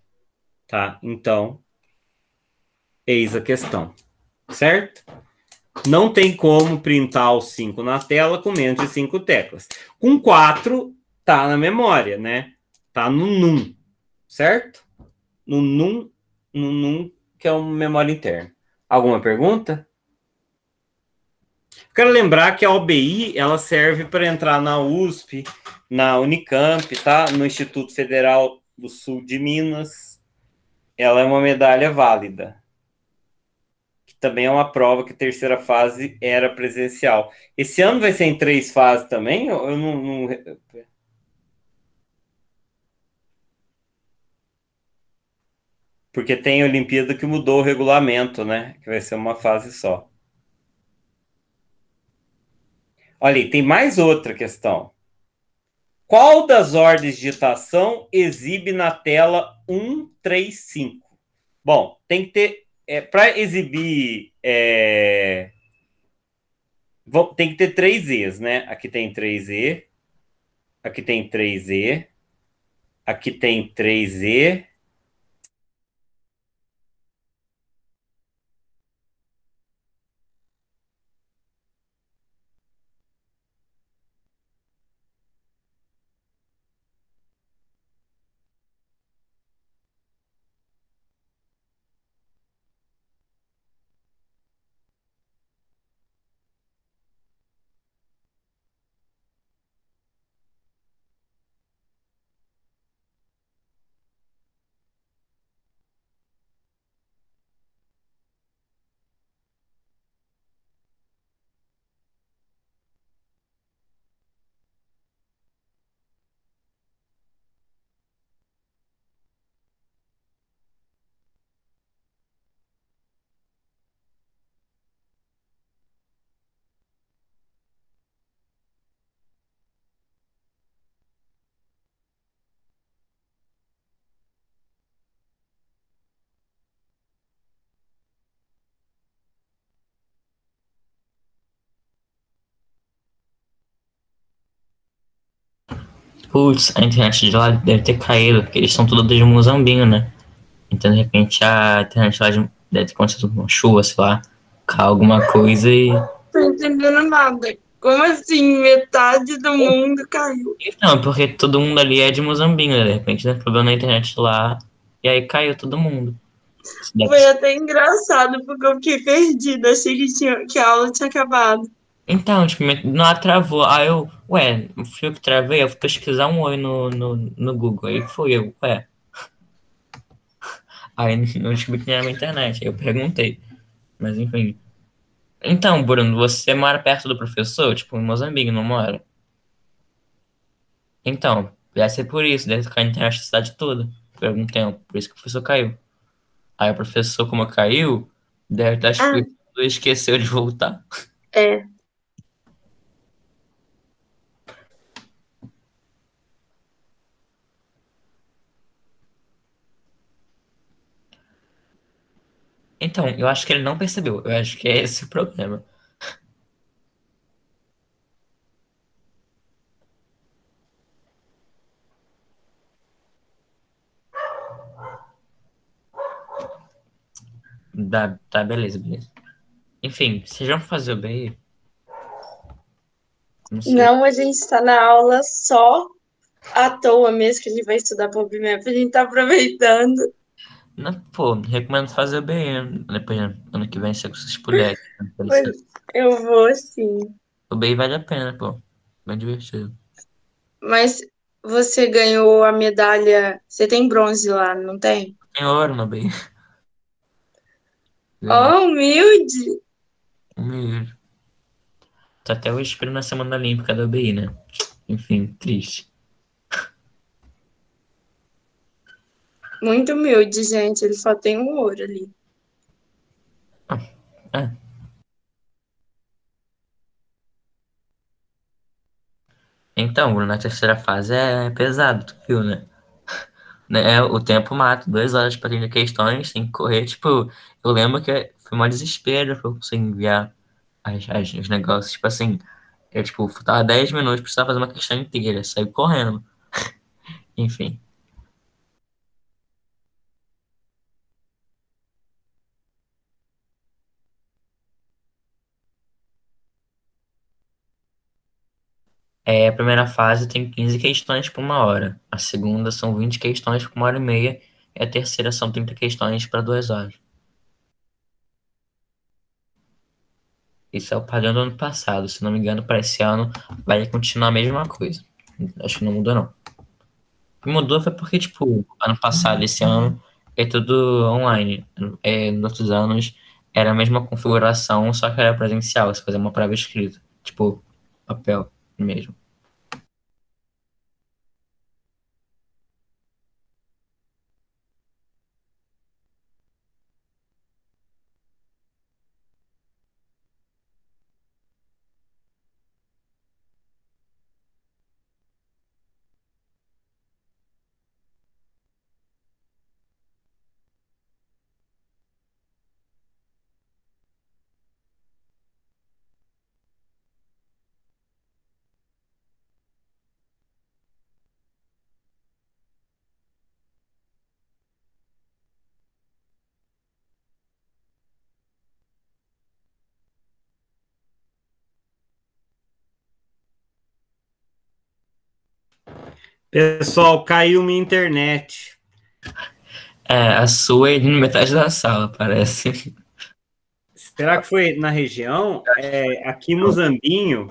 Tá? Então, eis a questão. Certo? Não tem como printar o 5 na tela com menos de 5 teclas. Com 4, tá na memória, né? Tá no num, certo? No num, no num que é uma memória interna. Alguma pergunta? Quero lembrar que a OBI ela serve para entrar na USP, na Unicamp, tá? No Instituto Federal do Sul de Minas. Ela é uma medalha válida. Que também é uma prova que a terceira fase era presencial. Esse ano vai ser em três fases também? Eu não, não... porque tem Olimpíada que mudou o regulamento, né? Que vai ser uma fase só. Olha, aí, tem mais outra questão. Qual das ordens de ditação exibe na tela 135? Bom, tem que ter. É, Para exibir. É, tem que ter três E's, né? Aqui tem 3E. Aqui tem 3E. Aqui tem 3E. putz, a internet de lá deve ter caído, porque eles estão todos de Muzambinho, né? Então, de repente, a internet lá de, deve ter acontecido uma chuva, sei lá, cai alguma coisa e. Tô entendendo nada. Como assim? Metade do mundo caiu. Não, porque todo mundo ali é de Muzambinho, né? De repente, né? Problema na internet lá, e aí caiu todo mundo. Foi até engraçado, porque eu fiquei perdida. Achei que, tinha, que a aula tinha acabado. Então, tipo, não atravou Aí eu, ué, fui eu que travei, eu fui pesquisar um oi no, no, no Google. Aí fui eu, ué. Aí não descobri que era na internet. Aí eu perguntei. Mas enfim. Então, Bruno, você mora perto do professor? Tipo, em Moçambique, não mora? Então, deve ser por isso, deve ficar na internet da cidade toda. Por algum tempo. Por isso que o professor caiu. Aí o professor, como caiu, deve estar escrito, ah. esqueceu de voltar. É. Então, eu acho que ele não percebeu. Eu acho que é esse o problema. Tá, tá, beleza, beleza. Enfim, sejam fazer o BI. Não, não, a gente está na aula só à toa mesmo que a gente vai estudar PubMap, a gente está aproveitando. Não, pô, recomendo fazer BE né? depois né, ano que vem, se vocês puderem. Né, eu vou sim. O BI vale a pena, pô. Bem divertido. Mas você ganhou a medalha. Você tem bronze lá, não tem? Tem ouro no BI. Oh, humilde! Humilde. Tô tá até hoje esperando a semana olímpica da UBI, né? Enfim, triste. Muito humilde, gente. Ele só tem um ouro ali. Ah, é. Então, Bruno, na terceira fase é pesado, tu viu, né? né? O tempo mata, duas horas para atender questões, tem que correr. Tipo, eu lembro que foi uma desespero pra eu conseguir enviar as, as, os negócios. Tipo assim, eu, tipo, faltava 10 minutos, precisava fazer uma questão inteira, saiu correndo. Enfim. É, a primeira fase tem 15 questões por uma hora, a segunda são 20 questões por uma hora e meia, e a terceira são 30 questões para duas horas. Isso é o padrão do ano passado, se não me engano, para esse ano vai continuar a mesma coisa. Acho que não mudou, não. O que mudou foi porque, tipo, ano passado, esse ano, é tudo online. É, nos outros anos era a mesma configuração, só que era presencial, você fazia uma prova escrita, tipo, papel mesmo. Pessoal, caiu minha internet. É, a sua é metade da sala, parece. Será que foi na região? É, aqui no Zambinho,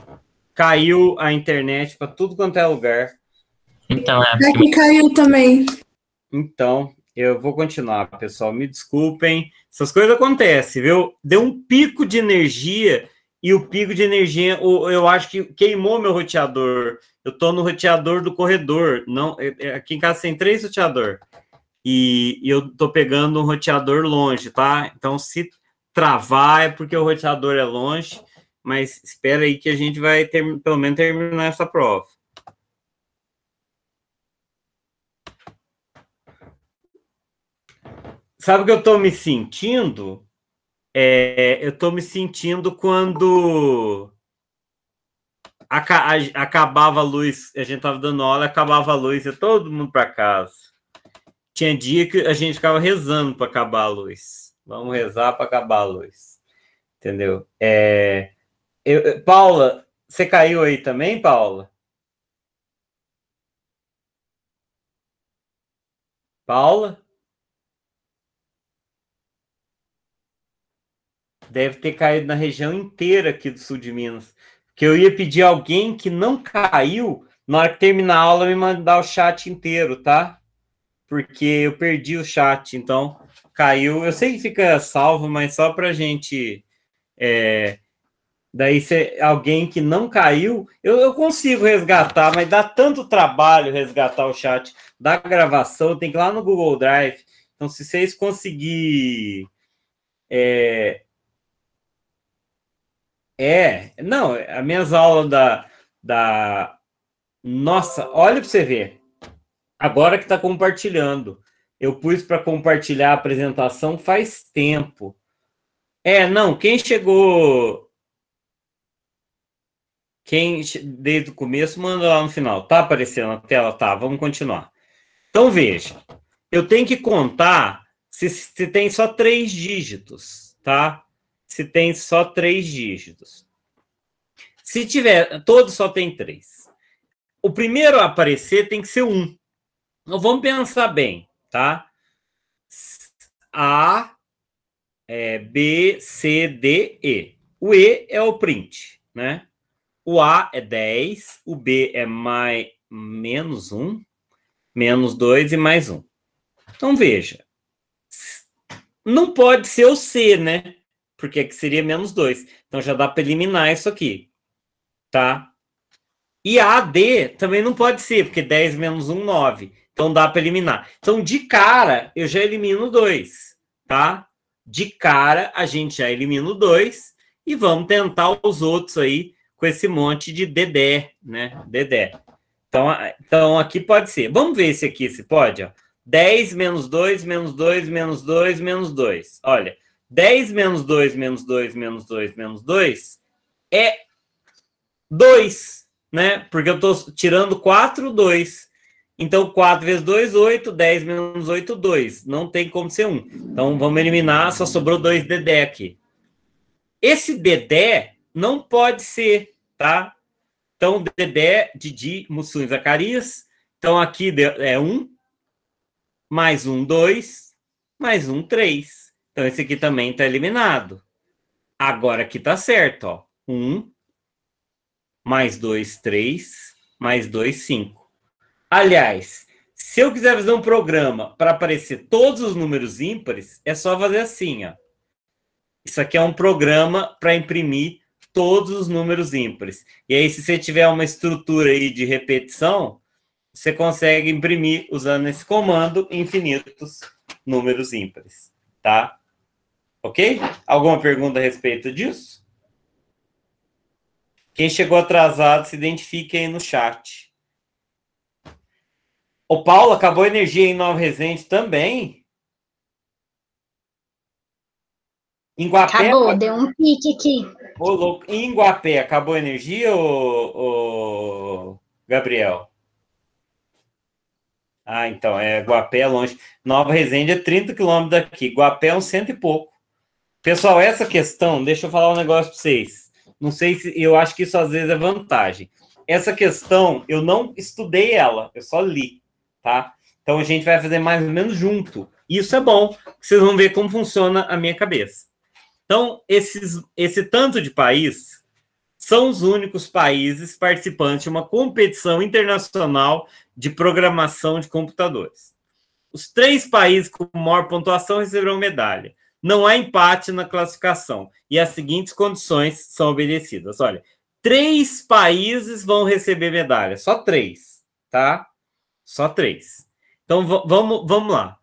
caiu a internet para tudo quanto é lugar. Então, é. Aqui caiu também. Então, eu vou continuar, pessoal. Me desculpem. Essas coisas acontecem, viu? Deu um pico de energia e o pico de energia, eu acho que queimou meu roteador. Eu tô no roteador do corredor. não é, é, Aqui em casa tem três roteador. E, e eu tô pegando um roteador longe, tá? Então, se travar é porque o roteador é longe, mas espera aí que a gente vai ter, pelo menos terminar essa prova. Sabe o que eu tô me sentindo? É, eu estou me sentindo quando acabava a luz, a gente estava dando aula, acabava a luz, e todo mundo para casa. Tinha dia que a gente ficava rezando para acabar a luz. Vamos rezar para acabar a luz. Entendeu? É, eu, Paula, você caiu aí também, Paula? Paula? Deve ter caído na região inteira aqui do sul de Minas. Que eu ia pedir alguém que não caiu, na hora que terminar a aula, me mandar o chat inteiro, tá? Porque eu perdi o chat, então caiu. Eu sei que fica salvo, mas só pra gente. É... Daí, se alguém que não caiu, eu, eu consigo resgatar, mas dá tanto trabalho resgatar o chat da gravação, tem que ir lá no Google Drive. Então, se vocês conseguirem é, é, não, as minhas aulas da, da. Nossa, olha para você ver. Agora que está compartilhando. Eu pus para compartilhar a apresentação faz tempo. É, não, quem chegou. Quem desde o começo manda lá no final. Tá aparecendo na tela? Tá, vamos continuar. Então veja, eu tenho que contar se, se tem só três dígitos, tá? se tem só três dígitos. Se tiver, todos só tem três. O primeiro a aparecer tem que ser um. Então, vamos pensar bem, tá? A, é, B, C, D, E. O E é o print, né? O A é 10, o B é mais, menos 1, menos 2 e mais 1. Então veja, não pode ser o C, né? porque aqui é seria menos 2. Então já dá para eliminar isso aqui, tá? E AD também não pode ser, porque 10 menos 1, 9. Então dá para eliminar. Então de cara eu já elimino 2, tá? De cara a gente já elimina o 2 e vamos tentar os outros aí com esse monte de dedé, né? Dedé. Então, então aqui pode ser. Vamos ver esse aqui se pode, ó. 10 menos 2, menos 2, menos 2, menos 2. Olha, 10 menos 2, menos 2, menos 2, menos 2 é 2, né? Porque eu estou tirando 4, 2. Então, 4 vezes 2, 8. 10 menos 8, 2. Não tem como ser 1. Então, vamos eliminar. Só sobrou 2 dedé aqui. Esse dedé não pode ser, tá? Então, dedé, Didi, Mussum e Zacarias. Então, aqui é 1. Mais 1, 2. Mais 1, 3. Então esse aqui também está eliminado. Agora aqui está certo, ó. 1, um, mais 2, 3, mais 2, 5. Aliás, se eu quiser fazer um programa para aparecer todos os números ímpares, é só fazer assim, ó. Isso aqui é um programa para imprimir todos os números ímpares. E aí, se você tiver uma estrutura aí de repetição, você consegue imprimir usando esse comando infinitos números ímpares, tá? Ok? Alguma pergunta a respeito disso? Quem chegou atrasado, se identifique aí no chat. O Paulo acabou a energia em Nova Resende também. Em Guapé, acabou, deu um pique aqui. Ô, louco. Em Guapé, acabou a energia, ô, ô, Gabriel? Ah, então, é Guapé é longe. Nova Resende é 30 quilômetros daqui. Guapé é um cento e pouco. Pessoal, essa questão, deixa eu falar um negócio para vocês. Não sei se eu acho que isso às vezes é vantagem. Essa questão, eu não estudei ela, eu só li, tá? Então a gente vai fazer mais ou menos junto. Isso é bom, vocês vão ver como funciona a minha cabeça. Então, esses, esse tanto de país são os únicos países participantes de uma competição internacional de programação de computadores. Os três países com maior pontuação receberão medalha não há empate na classificação e as seguintes condições são obedecidas. Olha, três países vão receber medalha, só três, tá? Só três. Então vamos, vamos lá.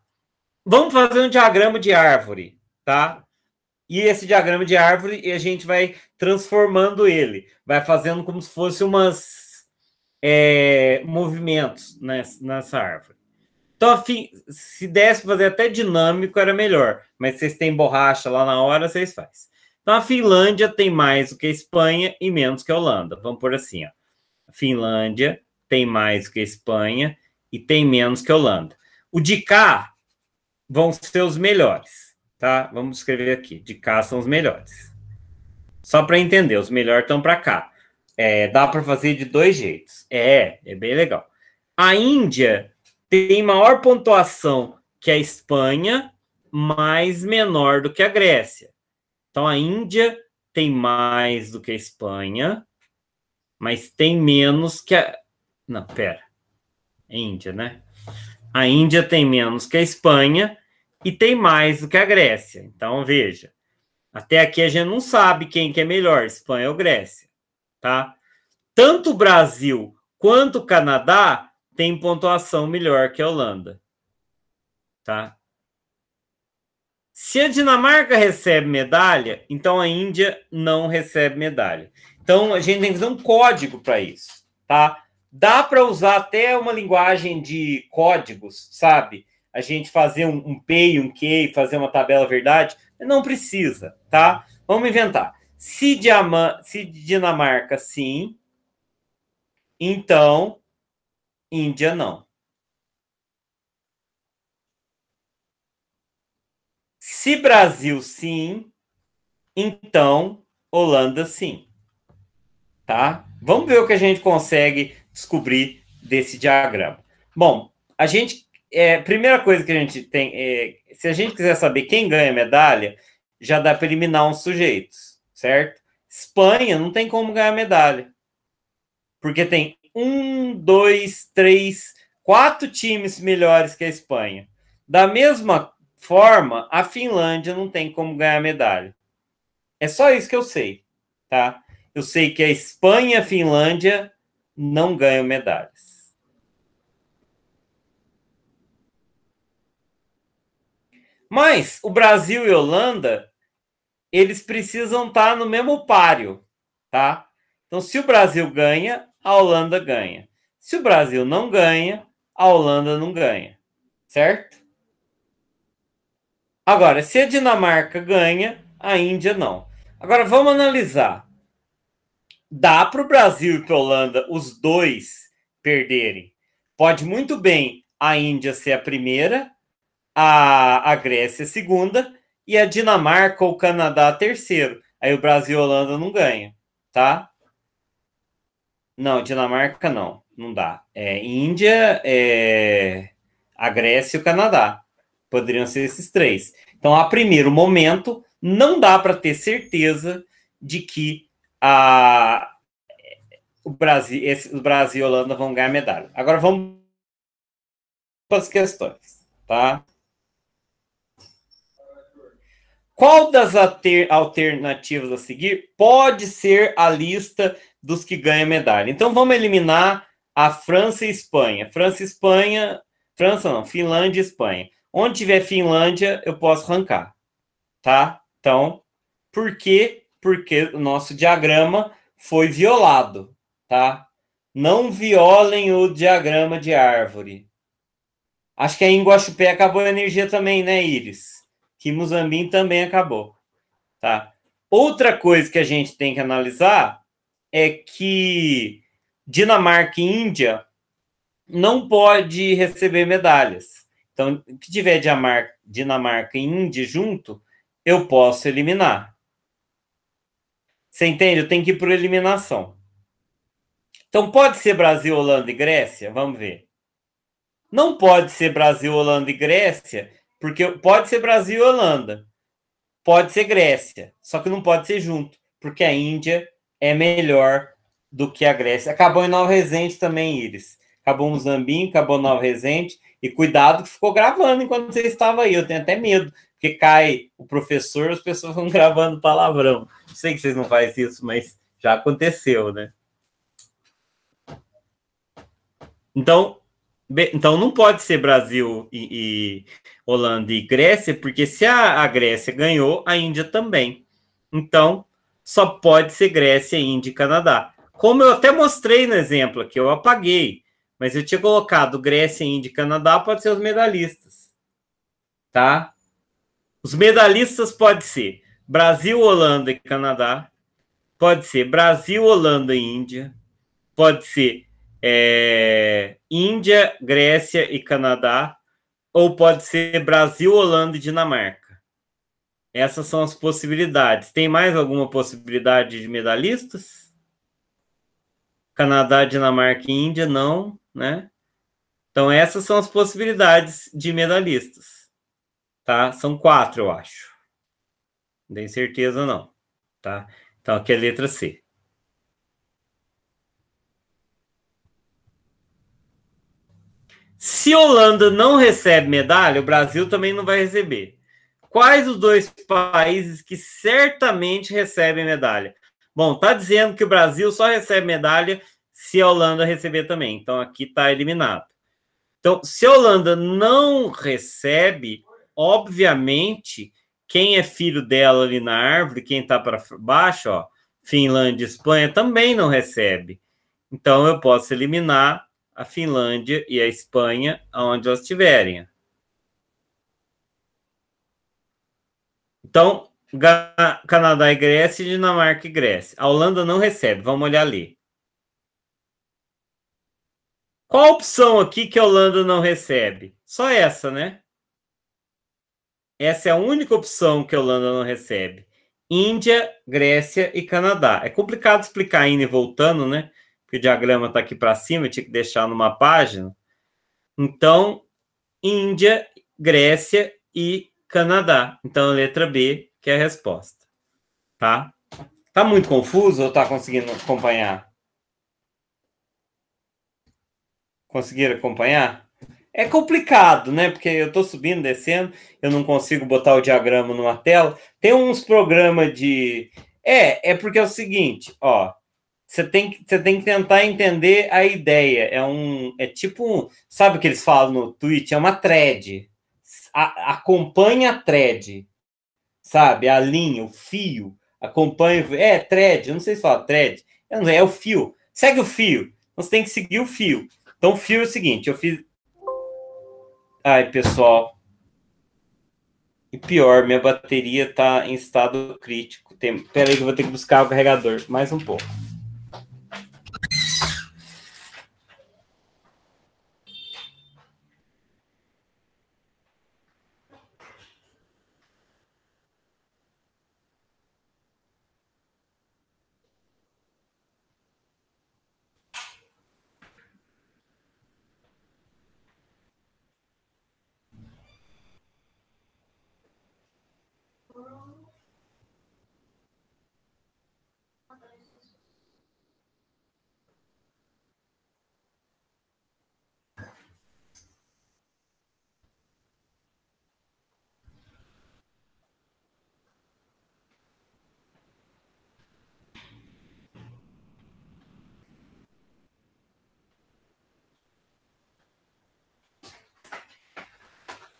Vamos fazer um diagrama de árvore, tá? E esse diagrama de árvore e a gente vai transformando ele, vai fazendo como se fosse umas é, movimentos nessa, nessa árvore. Então, afim, se desse fazer até dinâmico, era melhor. Mas vocês têm borracha lá na hora, vocês fazem. Então, a Finlândia tem mais do que a Espanha e menos que a Holanda. Vamos por assim, ó. A Finlândia tem mais do que a Espanha e tem menos que a Holanda. O de cá vão ser os melhores, tá? Vamos escrever aqui. De cá são os melhores. Só para entender, os melhores estão para cá. É, dá para fazer de dois jeitos. É, é bem legal. A Índia tem maior pontuação que a Espanha, mas menor do que a Grécia. Então a Índia tem mais do que a Espanha, mas tem menos que a. Não, pera. É Índia, né? A Índia tem menos que a Espanha e tem mais do que a Grécia. Então veja, até aqui a gente não sabe quem que é melhor, Espanha ou Grécia, tá? Tanto o Brasil quanto o Canadá tem pontuação melhor que a Holanda. Tá? Se a Dinamarca recebe medalha, então a Índia não recebe medalha. Então a gente tem que fazer um código para isso, tá? Dá para usar até uma linguagem de códigos, sabe? A gente fazer um, um P, um Q, fazer uma tabela verdade, não precisa, tá? Vamos inventar. Se, se Dinamarca sim, então Índia não. Se Brasil sim, então Holanda sim. Tá? Vamos ver o que a gente consegue descobrir desse diagrama. Bom, a gente é, primeira coisa que a gente tem é, se a gente quiser saber quem ganha medalha, já dá para eliminar uns sujeitos, certo? Espanha não tem como ganhar medalha. Porque tem um, dois, três, quatro times melhores que a Espanha. Da mesma forma, a Finlândia não tem como ganhar medalha. É só isso que eu sei, tá? Eu sei que a Espanha e a Finlândia não ganham medalhas. Mas o Brasil e a Holanda, eles precisam estar no mesmo páreo, tá? Então, se o Brasil ganha, a Holanda ganha. Se o Brasil não ganha, a Holanda não ganha. Certo? Agora, se a Dinamarca ganha, a Índia não. Agora vamos analisar. Dá para o Brasil e para a Holanda os dois perderem. Pode muito bem a Índia ser a primeira, a, a Grécia a segunda e a Dinamarca ou o Canadá a terceiro. Aí o Brasil e a Holanda não ganham, tá? Não, Dinamarca não, não dá. É, Índia, é, a Grécia e o Canadá. Poderiam ser esses três. Então, a primeiro momento, não dá para ter certeza de que a, o, Brasil, esse, o Brasil e a Holanda vão ganhar medalha. Agora vamos para as questões, tá? Qual das alternativas a seguir pode ser a lista dos que ganham medalha? Então vamos eliminar a França e Espanha. França e Espanha, França não, Finlândia e Espanha. Onde tiver Finlândia, eu posso arrancar, tá? Então, por quê? Porque o nosso diagrama foi violado, tá? Não violem o diagrama de árvore. Acho que a Guaxupé acabou a energia também, né, Iris? que Muzambim também acabou. Tá? Outra coisa que a gente tem que analisar é que Dinamarca e Índia não pode receber medalhas. Então, que tiver Dinamarca e Índia junto, eu posso eliminar. Você entende? Eu tenho que ir a eliminação. Então, pode ser Brasil, Holanda e Grécia? Vamos ver. Não pode ser Brasil, Holanda e Grécia porque pode ser Brasil e Holanda, pode ser Grécia, só que não pode ser junto, porque a Índia é melhor do que a Grécia. Acabou em Nova Resende também, Iris. Acabou Zambim, acabou Nova Resende. E cuidado que ficou gravando enquanto você estava aí. Eu tenho até medo, porque cai o professor as pessoas vão gravando palavrão. Sei que vocês não fazem isso, mas já aconteceu, né? Então, então não pode ser Brasil e, e Holanda e Grécia, porque se a, a, Grécia ganhou, a Índia também. Então só pode ser Grécia, Índia e Canadá. Como eu até mostrei no exemplo que eu apaguei, mas eu tinha colocado Grécia, Índia e Canadá pode ser os medalhistas, tá? Os medalhistas pode ser Brasil, Holanda e Canadá, pode ser Brasil, Holanda e Índia, pode ser é, Índia, Grécia e Canadá, ou pode ser Brasil, Holanda e Dinamarca. Essas são as possibilidades. Tem mais alguma possibilidade de medalhistas? Canadá, Dinamarca e Índia, não, né? Então, essas são as possibilidades de medalhistas, tá? São quatro, eu acho. Não tenho certeza, não, tá? Então, aqui é letra C. Se Holanda não recebe medalha, o Brasil também não vai receber. Quais os dois países que certamente recebem medalha? Bom, tá dizendo que o Brasil só recebe medalha se a Holanda receber também. Então aqui tá eliminado. Então, se a Holanda não recebe, obviamente, quem é filho dela ali na árvore, quem tá para baixo, ó, Finlândia, Espanha também não recebe. Então eu posso eliminar a Finlândia e a Espanha aonde elas estiverem. Então, Canadá e Grécia, Dinamarca e Grécia. A Holanda não recebe, vamos olhar ali. Qual a opção aqui que a Holanda não recebe? Só essa, né? Essa é a única opção que a Holanda não recebe. Índia, Grécia e Canadá. É complicado explicar indo e voltando, né? porque o diagrama está aqui para cima, eu tinha que deixar numa página. Então, Índia, Grécia e Canadá. Então, a letra B, que é a resposta. Tá? Tá muito confuso ou tá conseguindo acompanhar? Conseguiram acompanhar? É complicado, né? Porque eu estou subindo, descendo, eu não consigo botar o diagrama numa tela. Tem uns programas de. É, é porque é o seguinte, ó você tem que, você tem que tentar entender a ideia. É um, é tipo, um, sabe o que eles falam no Twitch? É uma thread. A, acompanha a thread, sabe? A linha, o fio. Acompanha, é thread. Eu não sei se fala thread. Eu não sei, é o fio. Segue o fio. Então, você tem que seguir o fio. Então, o fio é o seguinte: eu fiz. Ai, pessoal. E pior, minha bateria está em estado crítico. Tem... Peraí, que eu vou ter que buscar o carregador. Mais um pouco.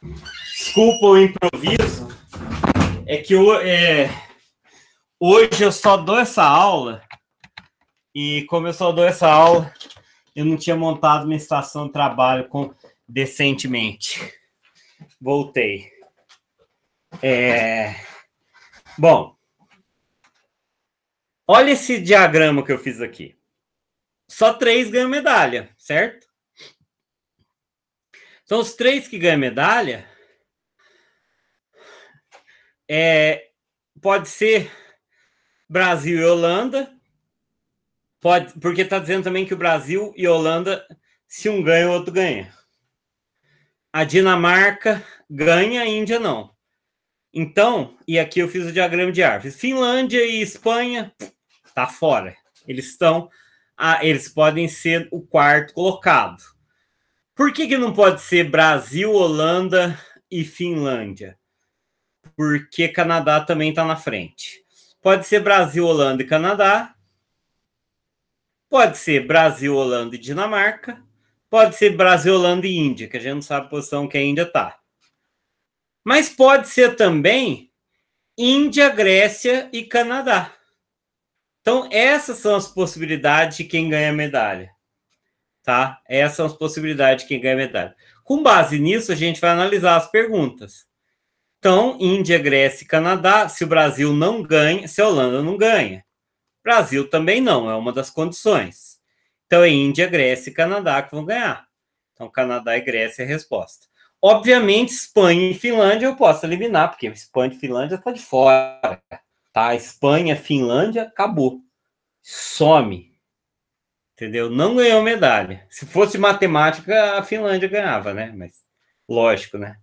Desculpa o improviso. É que eu, é, hoje eu só dou essa aula e como eu só dou essa aula, eu não tinha montado minha estação de trabalho com, decentemente. Voltei. É, bom, olha esse diagrama que eu fiz aqui. Só três ganham medalha, certo? São os três que ganham medalha. É, pode ser Brasil e Holanda. Pode, porque está dizendo também que o Brasil e Holanda, se um ganha, o outro ganha. A Dinamarca ganha, a Índia não. Então, e aqui eu fiz o diagrama de árvores. Finlândia e Espanha tá fora. Eles estão, ah, eles podem ser o quarto colocado. Por que, que não pode ser Brasil, Holanda e Finlândia? Porque Canadá também está na frente. Pode ser Brasil, Holanda e Canadá. Pode ser Brasil, Holanda e Dinamarca. Pode ser Brasil, Holanda e Índia, que a gente não sabe a posição que a Índia está. Mas pode ser também Índia, Grécia e Canadá. Então, essas são as possibilidades de quem ganha medalha. Tá? Essas são as possibilidades de quem ganha medalha. Com base nisso, a gente vai analisar as perguntas. Então, Índia, Grécia e Canadá, se o Brasil não ganha, se a Holanda não ganha. Brasil também não, é uma das condições. Então, é Índia, Grécia e Canadá que vão ganhar. Então, Canadá e Grécia é a resposta. Obviamente, Espanha e Finlândia eu posso eliminar, porque Espanha e Finlândia está de fora. Tá? Espanha, Finlândia, acabou. Some. Entendeu? Não ganhou medalha. Se fosse matemática, a Finlândia ganhava, né? Mas lógico, né?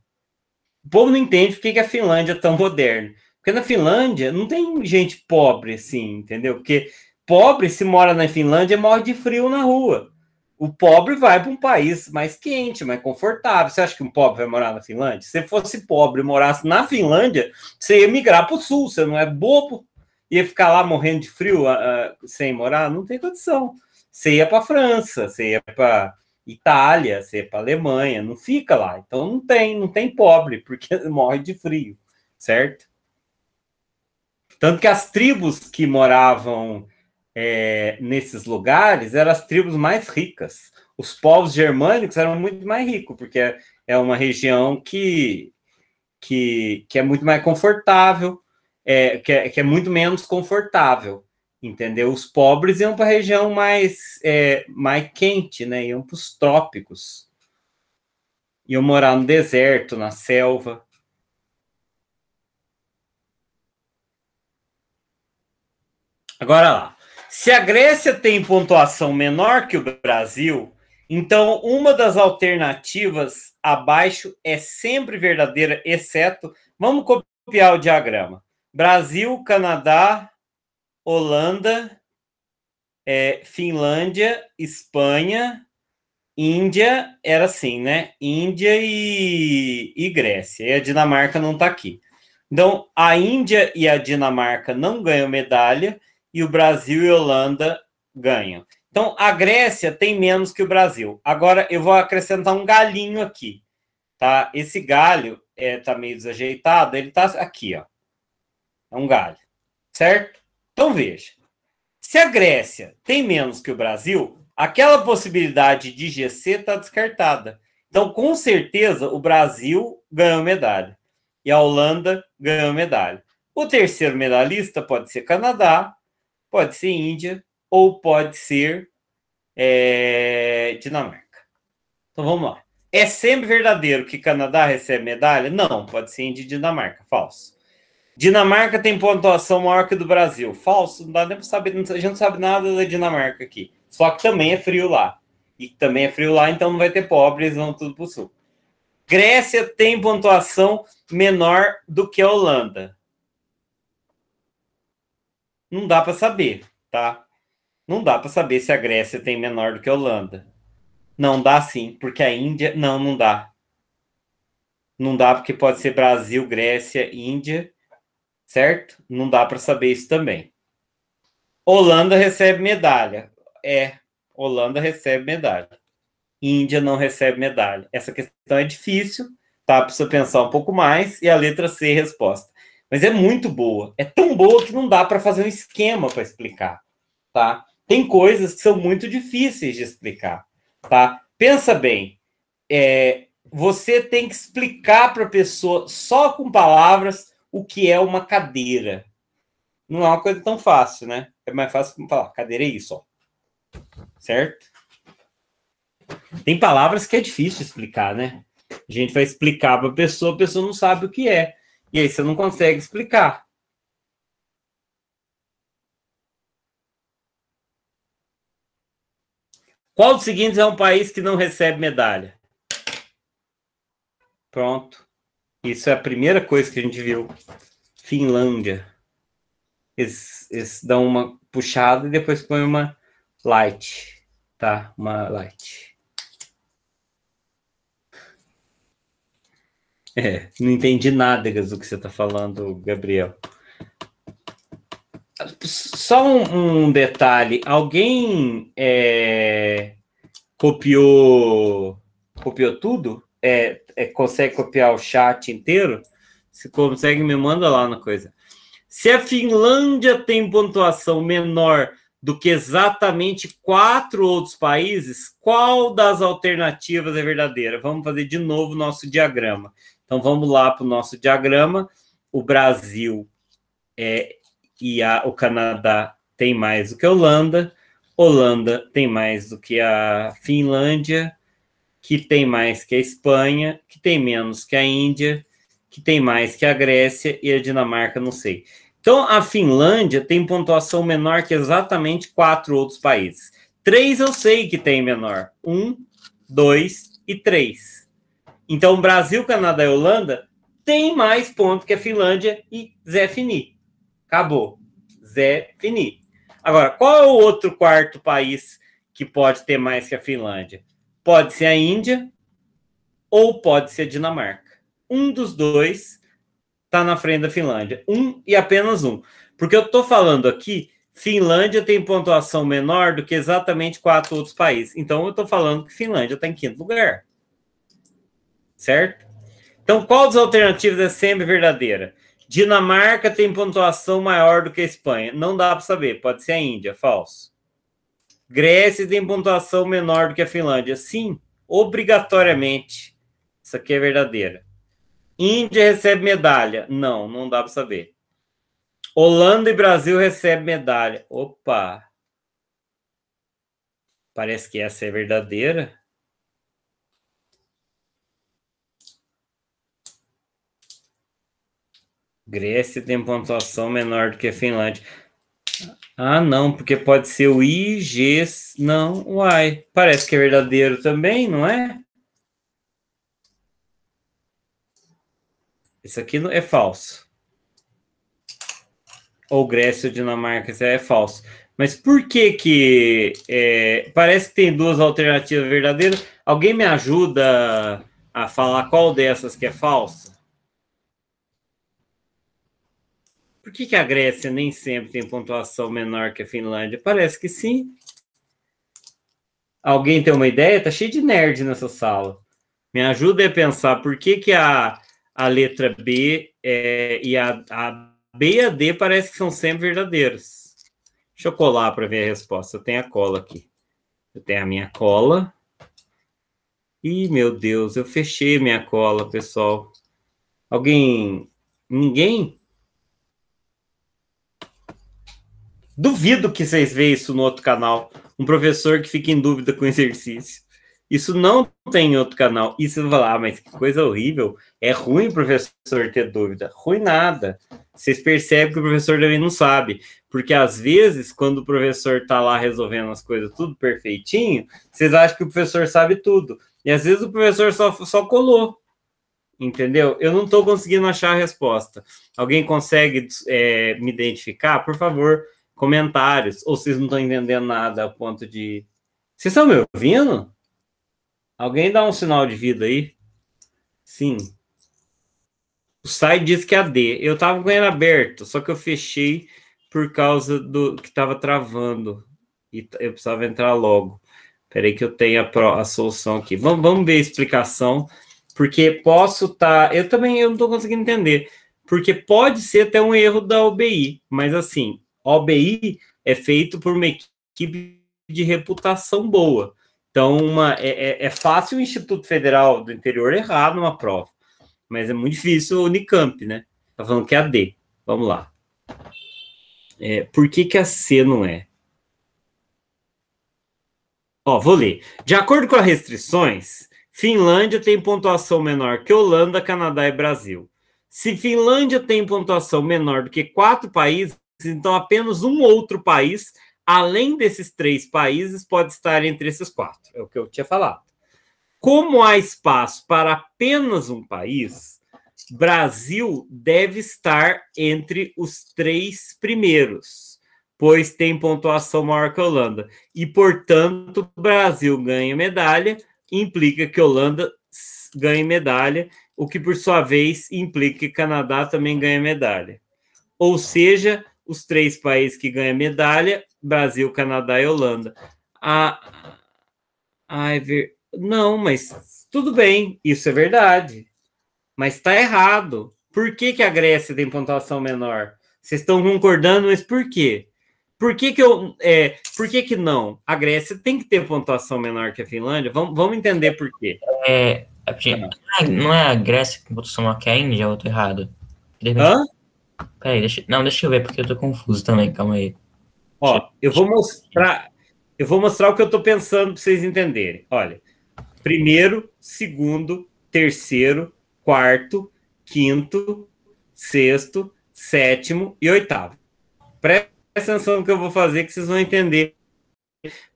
O povo não entende por que a Finlândia é tão moderna. Porque na Finlândia não tem gente pobre assim, entendeu? Porque pobre, se mora na Finlândia, morre de frio na rua. O pobre vai para um país mais quente, mais confortável. Você acha que um pobre vai morar na Finlândia? Se fosse pobre e morasse na Finlândia, você ia migrar para o sul, você não é bobo. Ia ficar lá morrendo de frio uh, sem morar? Não tem condição você ia para França, você ia para Itália, você ia para Alemanha, não fica lá. Então não tem, não tem pobre, porque morre de frio, certo? Tanto que as tribos que moravam é, nesses lugares eram as tribos mais ricas. Os povos germânicos eram muito mais ricos, porque é, uma região que, que, que é muito mais confortável, é, que, é, que é muito menos confortável entendeu? Os pobres iam para a região mais, é, mais quente, né? Iam para os trópicos. Iam morar no deserto, na selva. Agora lá. Se a Grécia tem pontuação menor que o Brasil, então uma das alternativas abaixo é sempre verdadeira, exceto. Vamos copiar o diagrama. Brasil, Canadá, Holanda, é, Finlândia, Espanha, Índia, era assim, né? Índia e, e Grécia. E a Dinamarca não está aqui. Então, a Índia e a Dinamarca não ganham medalha e o Brasil e a Holanda ganham. Então, a Grécia tem menos que o Brasil. Agora, eu vou acrescentar um galinho aqui, tá? Esse galho é, tá meio desajeitado, ele tá aqui, ó. É um galho, certo? Então veja, se a Grécia tem menos que o Brasil, aquela possibilidade de GC está descartada. Então, com certeza, o Brasil ganhou medalha e a Holanda ganhou medalha. O terceiro medalhista pode ser Canadá, pode ser Índia ou pode ser é, Dinamarca. Então vamos lá. É sempre verdadeiro que Canadá recebe medalha? Não, pode ser Índia e Dinamarca. Falso. Dinamarca tem pontuação maior que do Brasil. Falso, não dá nem pra saber, a gente não sabe nada da Dinamarca aqui. Só que também é frio lá. E também é frio lá, então não vai ter pobres, vão tudo pro sul. Grécia tem pontuação menor do que a Holanda. Não dá para saber, tá? Não dá para saber se a Grécia tem menor do que a Holanda. Não dá sim, porque a Índia. Não, não dá. Não dá porque pode ser Brasil, Grécia, Índia certo? Não dá para saber isso também. Holanda recebe medalha. É, Holanda recebe medalha. Índia não recebe medalha. Essa questão é difícil, tá? Precisa pensar um pouco mais e a letra C resposta. Mas é muito boa. É tão boa que não dá para fazer um esquema para explicar, tá? Tem coisas que são muito difíceis de explicar, tá? Pensa bem. É, você tem que explicar para a pessoa só com palavras o que é uma cadeira. Não é uma coisa tão fácil, né? É mais fácil falar, cadeira é isso, ó. Certo? Tem palavras que é difícil explicar, né? A gente vai explicar para a pessoa, a pessoa não sabe o que é. E aí você não consegue explicar. Qual dos seguintes é um país que não recebe medalha? Pronto. Isso é a primeira coisa que a gente viu. Finlândia. Eles, eles dão uma puxada e depois põem uma light, tá? Uma light. É, não entendi nada do que você está falando, Gabriel. Só um, um detalhe. Alguém é, copiou copiou tudo? é, é, consegue copiar o chat inteiro, se consegue, me manda lá na coisa. Se a Finlândia tem pontuação menor do que exatamente quatro outros países, qual das alternativas é verdadeira? Vamos fazer de novo o nosso diagrama. Então vamos lá para o nosso diagrama. O Brasil é, e a, o Canadá tem mais do que a Holanda, Holanda tem mais do que a Finlândia, que tem mais que a Espanha, que tem menos que a Índia, que tem mais que a Grécia e a Dinamarca, não sei. Então, a Finlândia tem pontuação menor que exatamente quatro outros países. Três eu sei que tem menor: um, dois e três. Então, Brasil, Canadá e Holanda tem mais pontos que a Finlândia e Zé Fini. Acabou. Zé Fini. Agora, qual é o outro quarto país que pode ter mais que a Finlândia? Pode ser a Índia ou pode ser a Dinamarca. Um dos dois está na frente da Finlândia. Um e apenas um. Porque eu estou falando aqui, Finlândia tem pontuação menor do que exatamente quatro outros países. Então eu estou falando que Finlândia está em quinto lugar. Certo? Então, qual das alternativas é sempre verdadeira? Dinamarca tem pontuação maior do que a Espanha. Não dá para saber, pode ser a Índia, falso. Grécia tem pontuação menor do que a Finlândia. Sim, obrigatoriamente. Isso aqui é verdadeira. Índia recebe medalha. Não, não dá para saber. Holanda e Brasil recebem medalha. Opa! Parece que essa é verdadeira. Grécia tem pontuação menor do que a Finlândia. Ah, não, porque pode ser o I, G, não, o I. Parece que é verdadeiro também, não é? Isso aqui é falso. Ou Grécia ou Dinamarca, isso é falso. Mas por que que... É, parece que tem duas alternativas verdadeiras. Alguém me ajuda a falar qual dessas que é falsa? Por que, que a Grécia nem sempre tem pontuação menor que a Finlândia? Parece que sim. Alguém tem uma ideia? Tá cheio de nerd nessa sala. Me ajuda a pensar por que, que a, a letra B é, e a, a B e a D parece que são sempre verdadeiras. Deixa eu colar para ver a resposta. Eu tenho a cola aqui. Eu tenho a minha cola. Ih, meu Deus, eu fechei minha cola, pessoal. Alguém. Ninguém? Duvido que vocês vejam isso no outro canal. Um professor que fica em dúvida com exercício. Isso não tem em outro canal. E vai lá, ah, mas que coisa horrível. É ruim o professor ter dúvida. Ruim nada. Vocês percebem que o professor também não sabe. Porque às vezes, quando o professor está lá resolvendo as coisas tudo perfeitinho, vocês acham que o professor sabe tudo. E às vezes o professor só, só colou. Entendeu? Eu não estou conseguindo achar a resposta. Alguém consegue é, me identificar? Por favor, comentários, ou vocês não estão entendendo nada a ponto de. Vocês estão me ouvindo? Alguém dá um sinal de vida aí? Sim. O site diz que é D. Eu tava com ele aberto, só que eu fechei por causa do que tava travando. E eu precisava entrar logo. Peraí que eu tenho a, a solução aqui. Vamos, vamos ver a explicação, porque posso estar... Tá, eu também eu não estou conseguindo entender, porque pode ser até um erro da OBI, mas assim, OBI é feito por uma equipe de reputação boa. Então, uma, é, é, é fácil o Instituto Federal do Interior errar numa prova, mas é muito difícil o Unicamp, né? Tá falando que é a D. Vamos lá. É, por que, que a C não é? Ó, vou ler. De acordo com as restrições, Finlândia tem pontuação menor que Holanda, Canadá e Brasil. Se Finlândia tem pontuação menor do que quatro países, então, apenas um outro país, além desses três países, pode estar entre esses quatro. É o que eu tinha falado. Como há espaço para apenas um país, Brasil deve estar entre os três primeiros, pois tem pontuação maior que a Holanda. E, portanto, Brasil ganha medalha, implica que Holanda ganhe medalha, o que, por sua vez, implica que Canadá também ganha medalha. Ou seja, os três países que ganham medalha, Brasil, Canadá e Holanda. A, a ver Não, mas tudo bem, isso é verdade. Mas está errado. Por que, que a Grécia tem pontuação menor? Vocês estão concordando, mas por quê? Por que, que eu. É, por que, que não? A Grécia tem que ter pontuação menor que a Finlândia? Vamos, vamos entender por quê. É, é, tá. é não, é, a Grécia que pontuação menor que a Índia, eu tô errado. Hã? Peraí, deixa... não, deixa eu ver, porque eu tô confuso também, calma aí. Ó, eu vou mostrar. Eu vou mostrar o que eu tô pensando pra vocês entenderem. Olha. Primeiro, segundo, terceiro, quarto, quinto, sexto, sétimo e oitavo. Presta atenção no que eu vou fazer, que vocês vão entender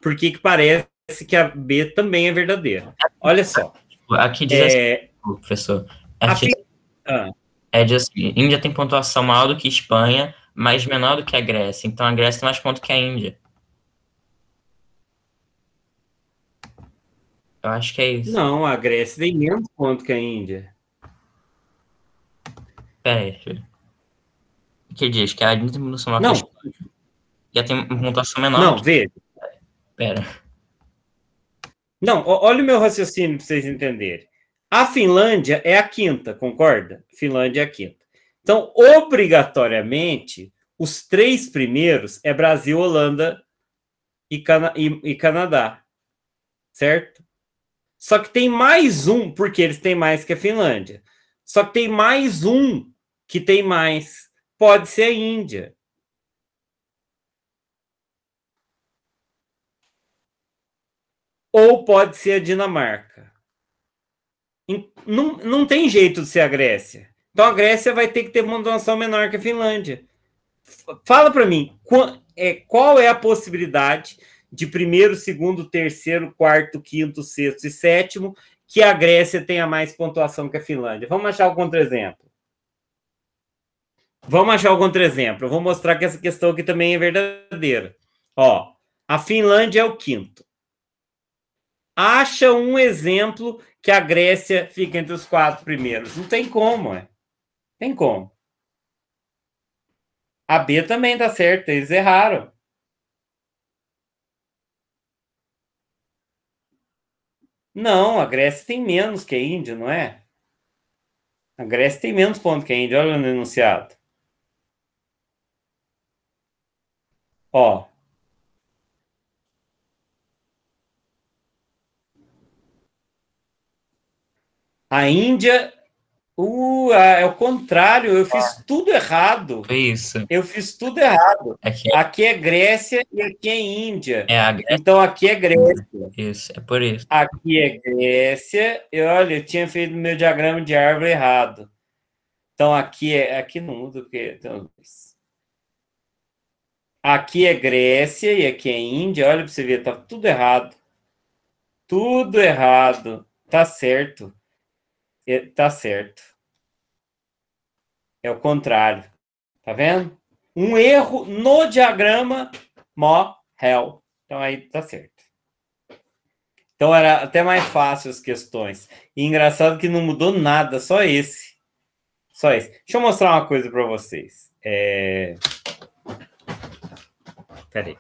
por que parece que a B também é verdadeira. Olha só. Tipo, aqui diz assim, é... assim, professor. Aqui... A... Ah. É de assim, Índia tem pontuação maior do que Espanha, mas menor do que a Grécia. Então a Grécia tem mais pontos que a Índia. Eu acho que é isso. Não, a Grécia tem menos ponto que a Índia. Peraí, filho. O que diz? Que a Índia tem pontuação maior Não. que a Espanha. tem pontuação menor. Não, veja. Pera. Não, olha o meu raciocínio para vocês entenderem. A Finlândia é a quinta, concorda? Finlândia é a quinta. Então, obrigatoriamente, os três primeiros é Brasil, Holanda e, Cana e, e Canadá, certo? Só que tem mais um, porque eles têm mais que a Finlândia. Só que tem mais um que tem mais. Pode ser a Índia. Ou pode ser a Dinamarca. Não, não tem jeito de ser a Grécia. Então a Grécia vai ter que ter uma doação menor que a Finlândia. Fala para mim, qual é, qual é a possibilidade de primeiro, segundo, terceiro, quarto, quinto, sexto e sétimo que a Grécia tenha mais pontuação que a Finlândia? Vamos achar algum contra exemplo. Vamos achar algum contra exemplo. Eu vou mostrar que essa questão aqui também é verdadeira. Ó, a Finlândia é o quinto. Acha um exemplo que a Grécia fica entre os quatro primeiros. Não tem como, é. Tem como. A B também tá certa, eles erraram. Não, a Grécia tem menos que a Índia, não é? A Grécia tem menos ponto que a Índia, olha no enunciado. Ó, A Índia Uh, é, é o contrário, eu fiz ah, tudo errado. Isso. Eu fiz tudo errado. Aqui. É é. aqui é Grécia e aqui é Índia. É a Grécia. Então aqui é Grécia. Isso, é por isso. Aqui é Grécia. E olha, eu tinha feito meu diagrama de árvore errado. Então aqui é. Aqui não muda, porque. aqui é Grécia e aqui é Índia. Olha para você ver, tá tudo errado. Tudo errado. Tá certo. Tá certo. É o contrário. Tá vendo? Um erro no diagrama mó réu. Então aí tá certo. Então era até mais fácil as questões. E engraçado que não mudou nada, só esse. Só esse. Deixa eu mostrar uma coisa para vocês. É... Peraí.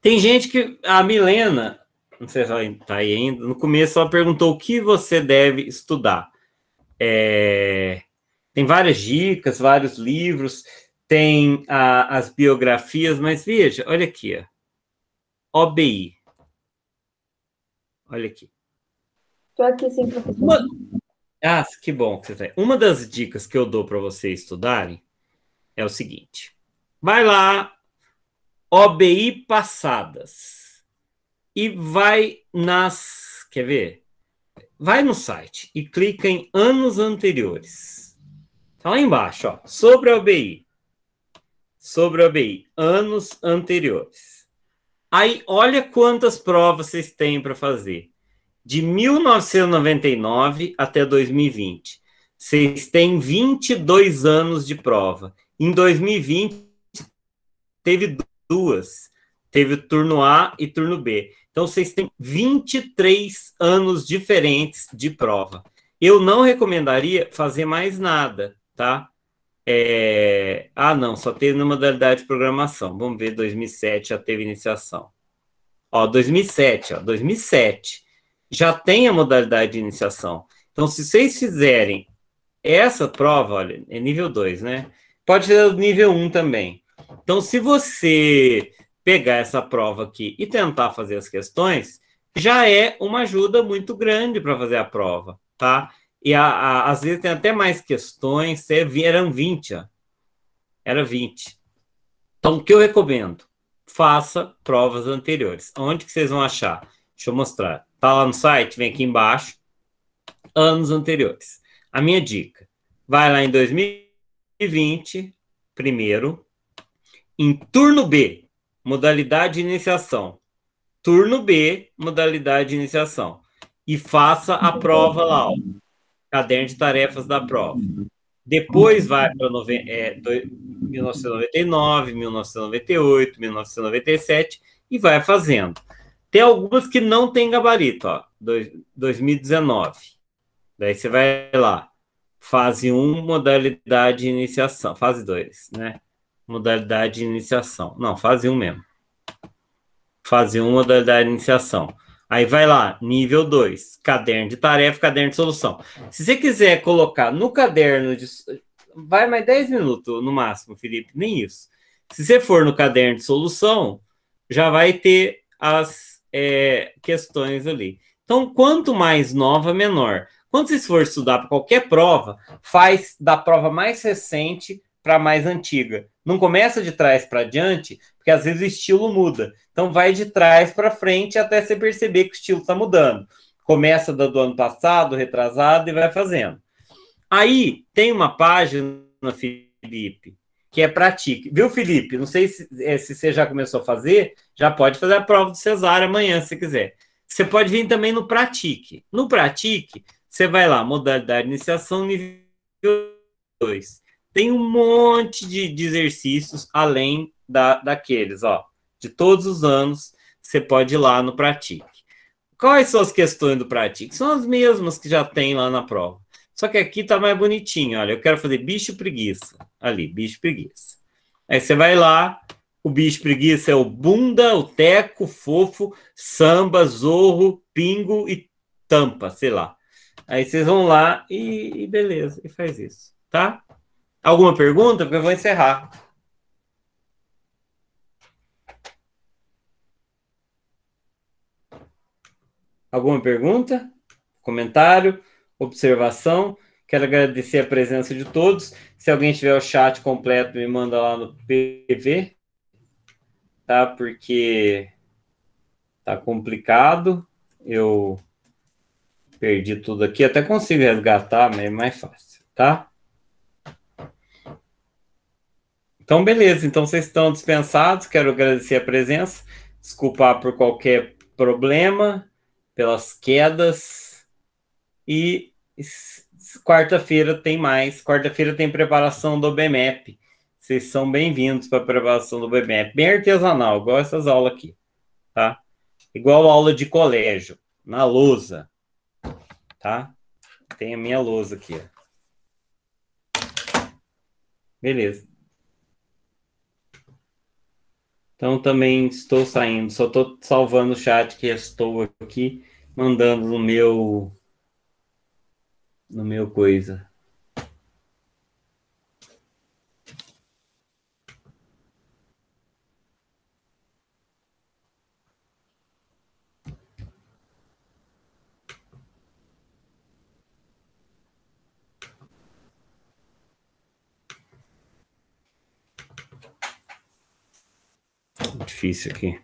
Tem gente que. A Milena, não sei Você está aí ainda. No começo, ela perguntou o que você deve estudar. É, tem várias dicas, vários livros, tem a, as biografias, mas veja, olha aqui, ó. OBI. Olha aqui. Estou aqui sim, professor. Uma... Ah, que bom que você tá Uma das dicas que eu dou para vocês estudarem é o seguinte: vai lá, OBI passadas e vai nas. Quer ver? Vai no site e clica em anos anteriores. Tá lá embaixo, ó. Sobre a OBI. Sobre a OBI. Anos anteriores. Aí, olha quantas provas vocês têm para fazer. De 1999 até 2020. Vocês têm 22 anos de prova. Em 2020, teve duas. Teve turno A e turno B. Então vocês têm 23 anos diferentes de prova. Eu não recomendaria fazer mais nada, tá? É... Ah, não, só teve na modalidade de programação. Vamos ver, 2007 já teve iniciação. Ó, 2007, ó, 2007. Já tem a modalidade de iniciação. Então, se vocês fizerem essa prova, olha, é nível 2, né? Pode ser nível 1 um também. Então, se você pegar essa prova aqui e tentar fazer as questões, já é uma ajuda muito grande para fazer a prova, tá? E a, a, às vezes tem até mais questões, eram 20, ó. era 20. Então, o que eu recomendo? Faça provas anteriores. Onde que vocês vão achar? Deixa eu mostrar. Tá lá no site? Vem aqui embaixo. Anos anteriores. A minha dica. Vai lá em 2020, primeiro. Em turno B, modalidade de iniciação. Turno B, modalidade de iniciação. E faça a prova lá, ó. caderno de tarefas da prova. Depois vai para é, 1999, 1998, 1997 e vai fazendo. Tem algumas que não tem gabarito, ó, 2019. Daí você vai lá, fase 1, modalidade de iniciação, fase 2, né? modalidade de iniciação. Não, fase 1 mesmo. Fase 1, modalidade de iniciação. Aí vai lá, nível 2, caderno de tarefa, caderno de solução. Se você quiser colocar no caderno de. Vai mais 10 minutos no máximo, Felipe, nem isso. Se você for no caderno de solução, já vai ter as é, questões ali. Então, quanto mais nova, menor. Quando você for estudar para qualquer prova, faz da prova mais recente para mais antiga. Não começa de trás para diante, porque às vezes o estilo muda. Então vai de trás para frente até você perceber que o estilo está mudando. Começa do, do ano passado, retrasado e vai fazendo. Aí tem uma página, Felipe, que é pratique. Viu, Felipe? Não sei se, eh, se você já começou a fazer, já pode fazer a prova do Cesar amanhã, se quiser. Você pode vir também no pratique. No pratique, você vai lá, modalidade iniciação nível 2. Tem um monte de, de exercícios além da, daqueles, ó. De todos os anos, você pode ir lá no Pratique. Quais são as questões do Pratique? São as mesmas que já tem lá na prova. Só que aqui tá mais bonitinho, olha. Eu quero fazer bicho preguiça. Ali, bicho preguiça. Aí você vai lá, o bicho preguiça é o bunda, o teco, fofo, samba, zorro, pingo e tampa, sei lá. Aí vocês vão lá e, e beleza, e faz isso, tá? Alguma pergunta? Porque eu vou encerrar. Alguma pergunta? Comentário? Observação? Quero agradecer a presença de todos. Se alguém tiver o chat completo, me manda lá no PV, tá? Porque tá complicado. Eu perdi tudo aqui. Até consigo resgatar, mas é mais fácil, tá? Então, beleza. Então, vocês estão dispensados. Quero agradecer a presença. Desculpar por qualquer problema, pelas quedas. E quarta-feira tem mais. Quarta-feira tem preparação do BMAP. Vocês são bem-vindos para a preparação do BMAP. Bem artesanal, igual essas aulas aqui. Tá? Igual aula de colégio, na lousa. Tá? Tem a minha lousa aqui. Ó. Beleza. Então também estou saindo, só estou salvando o chat que estou aqui, mandando no meu no meu coisa. difícil aqui.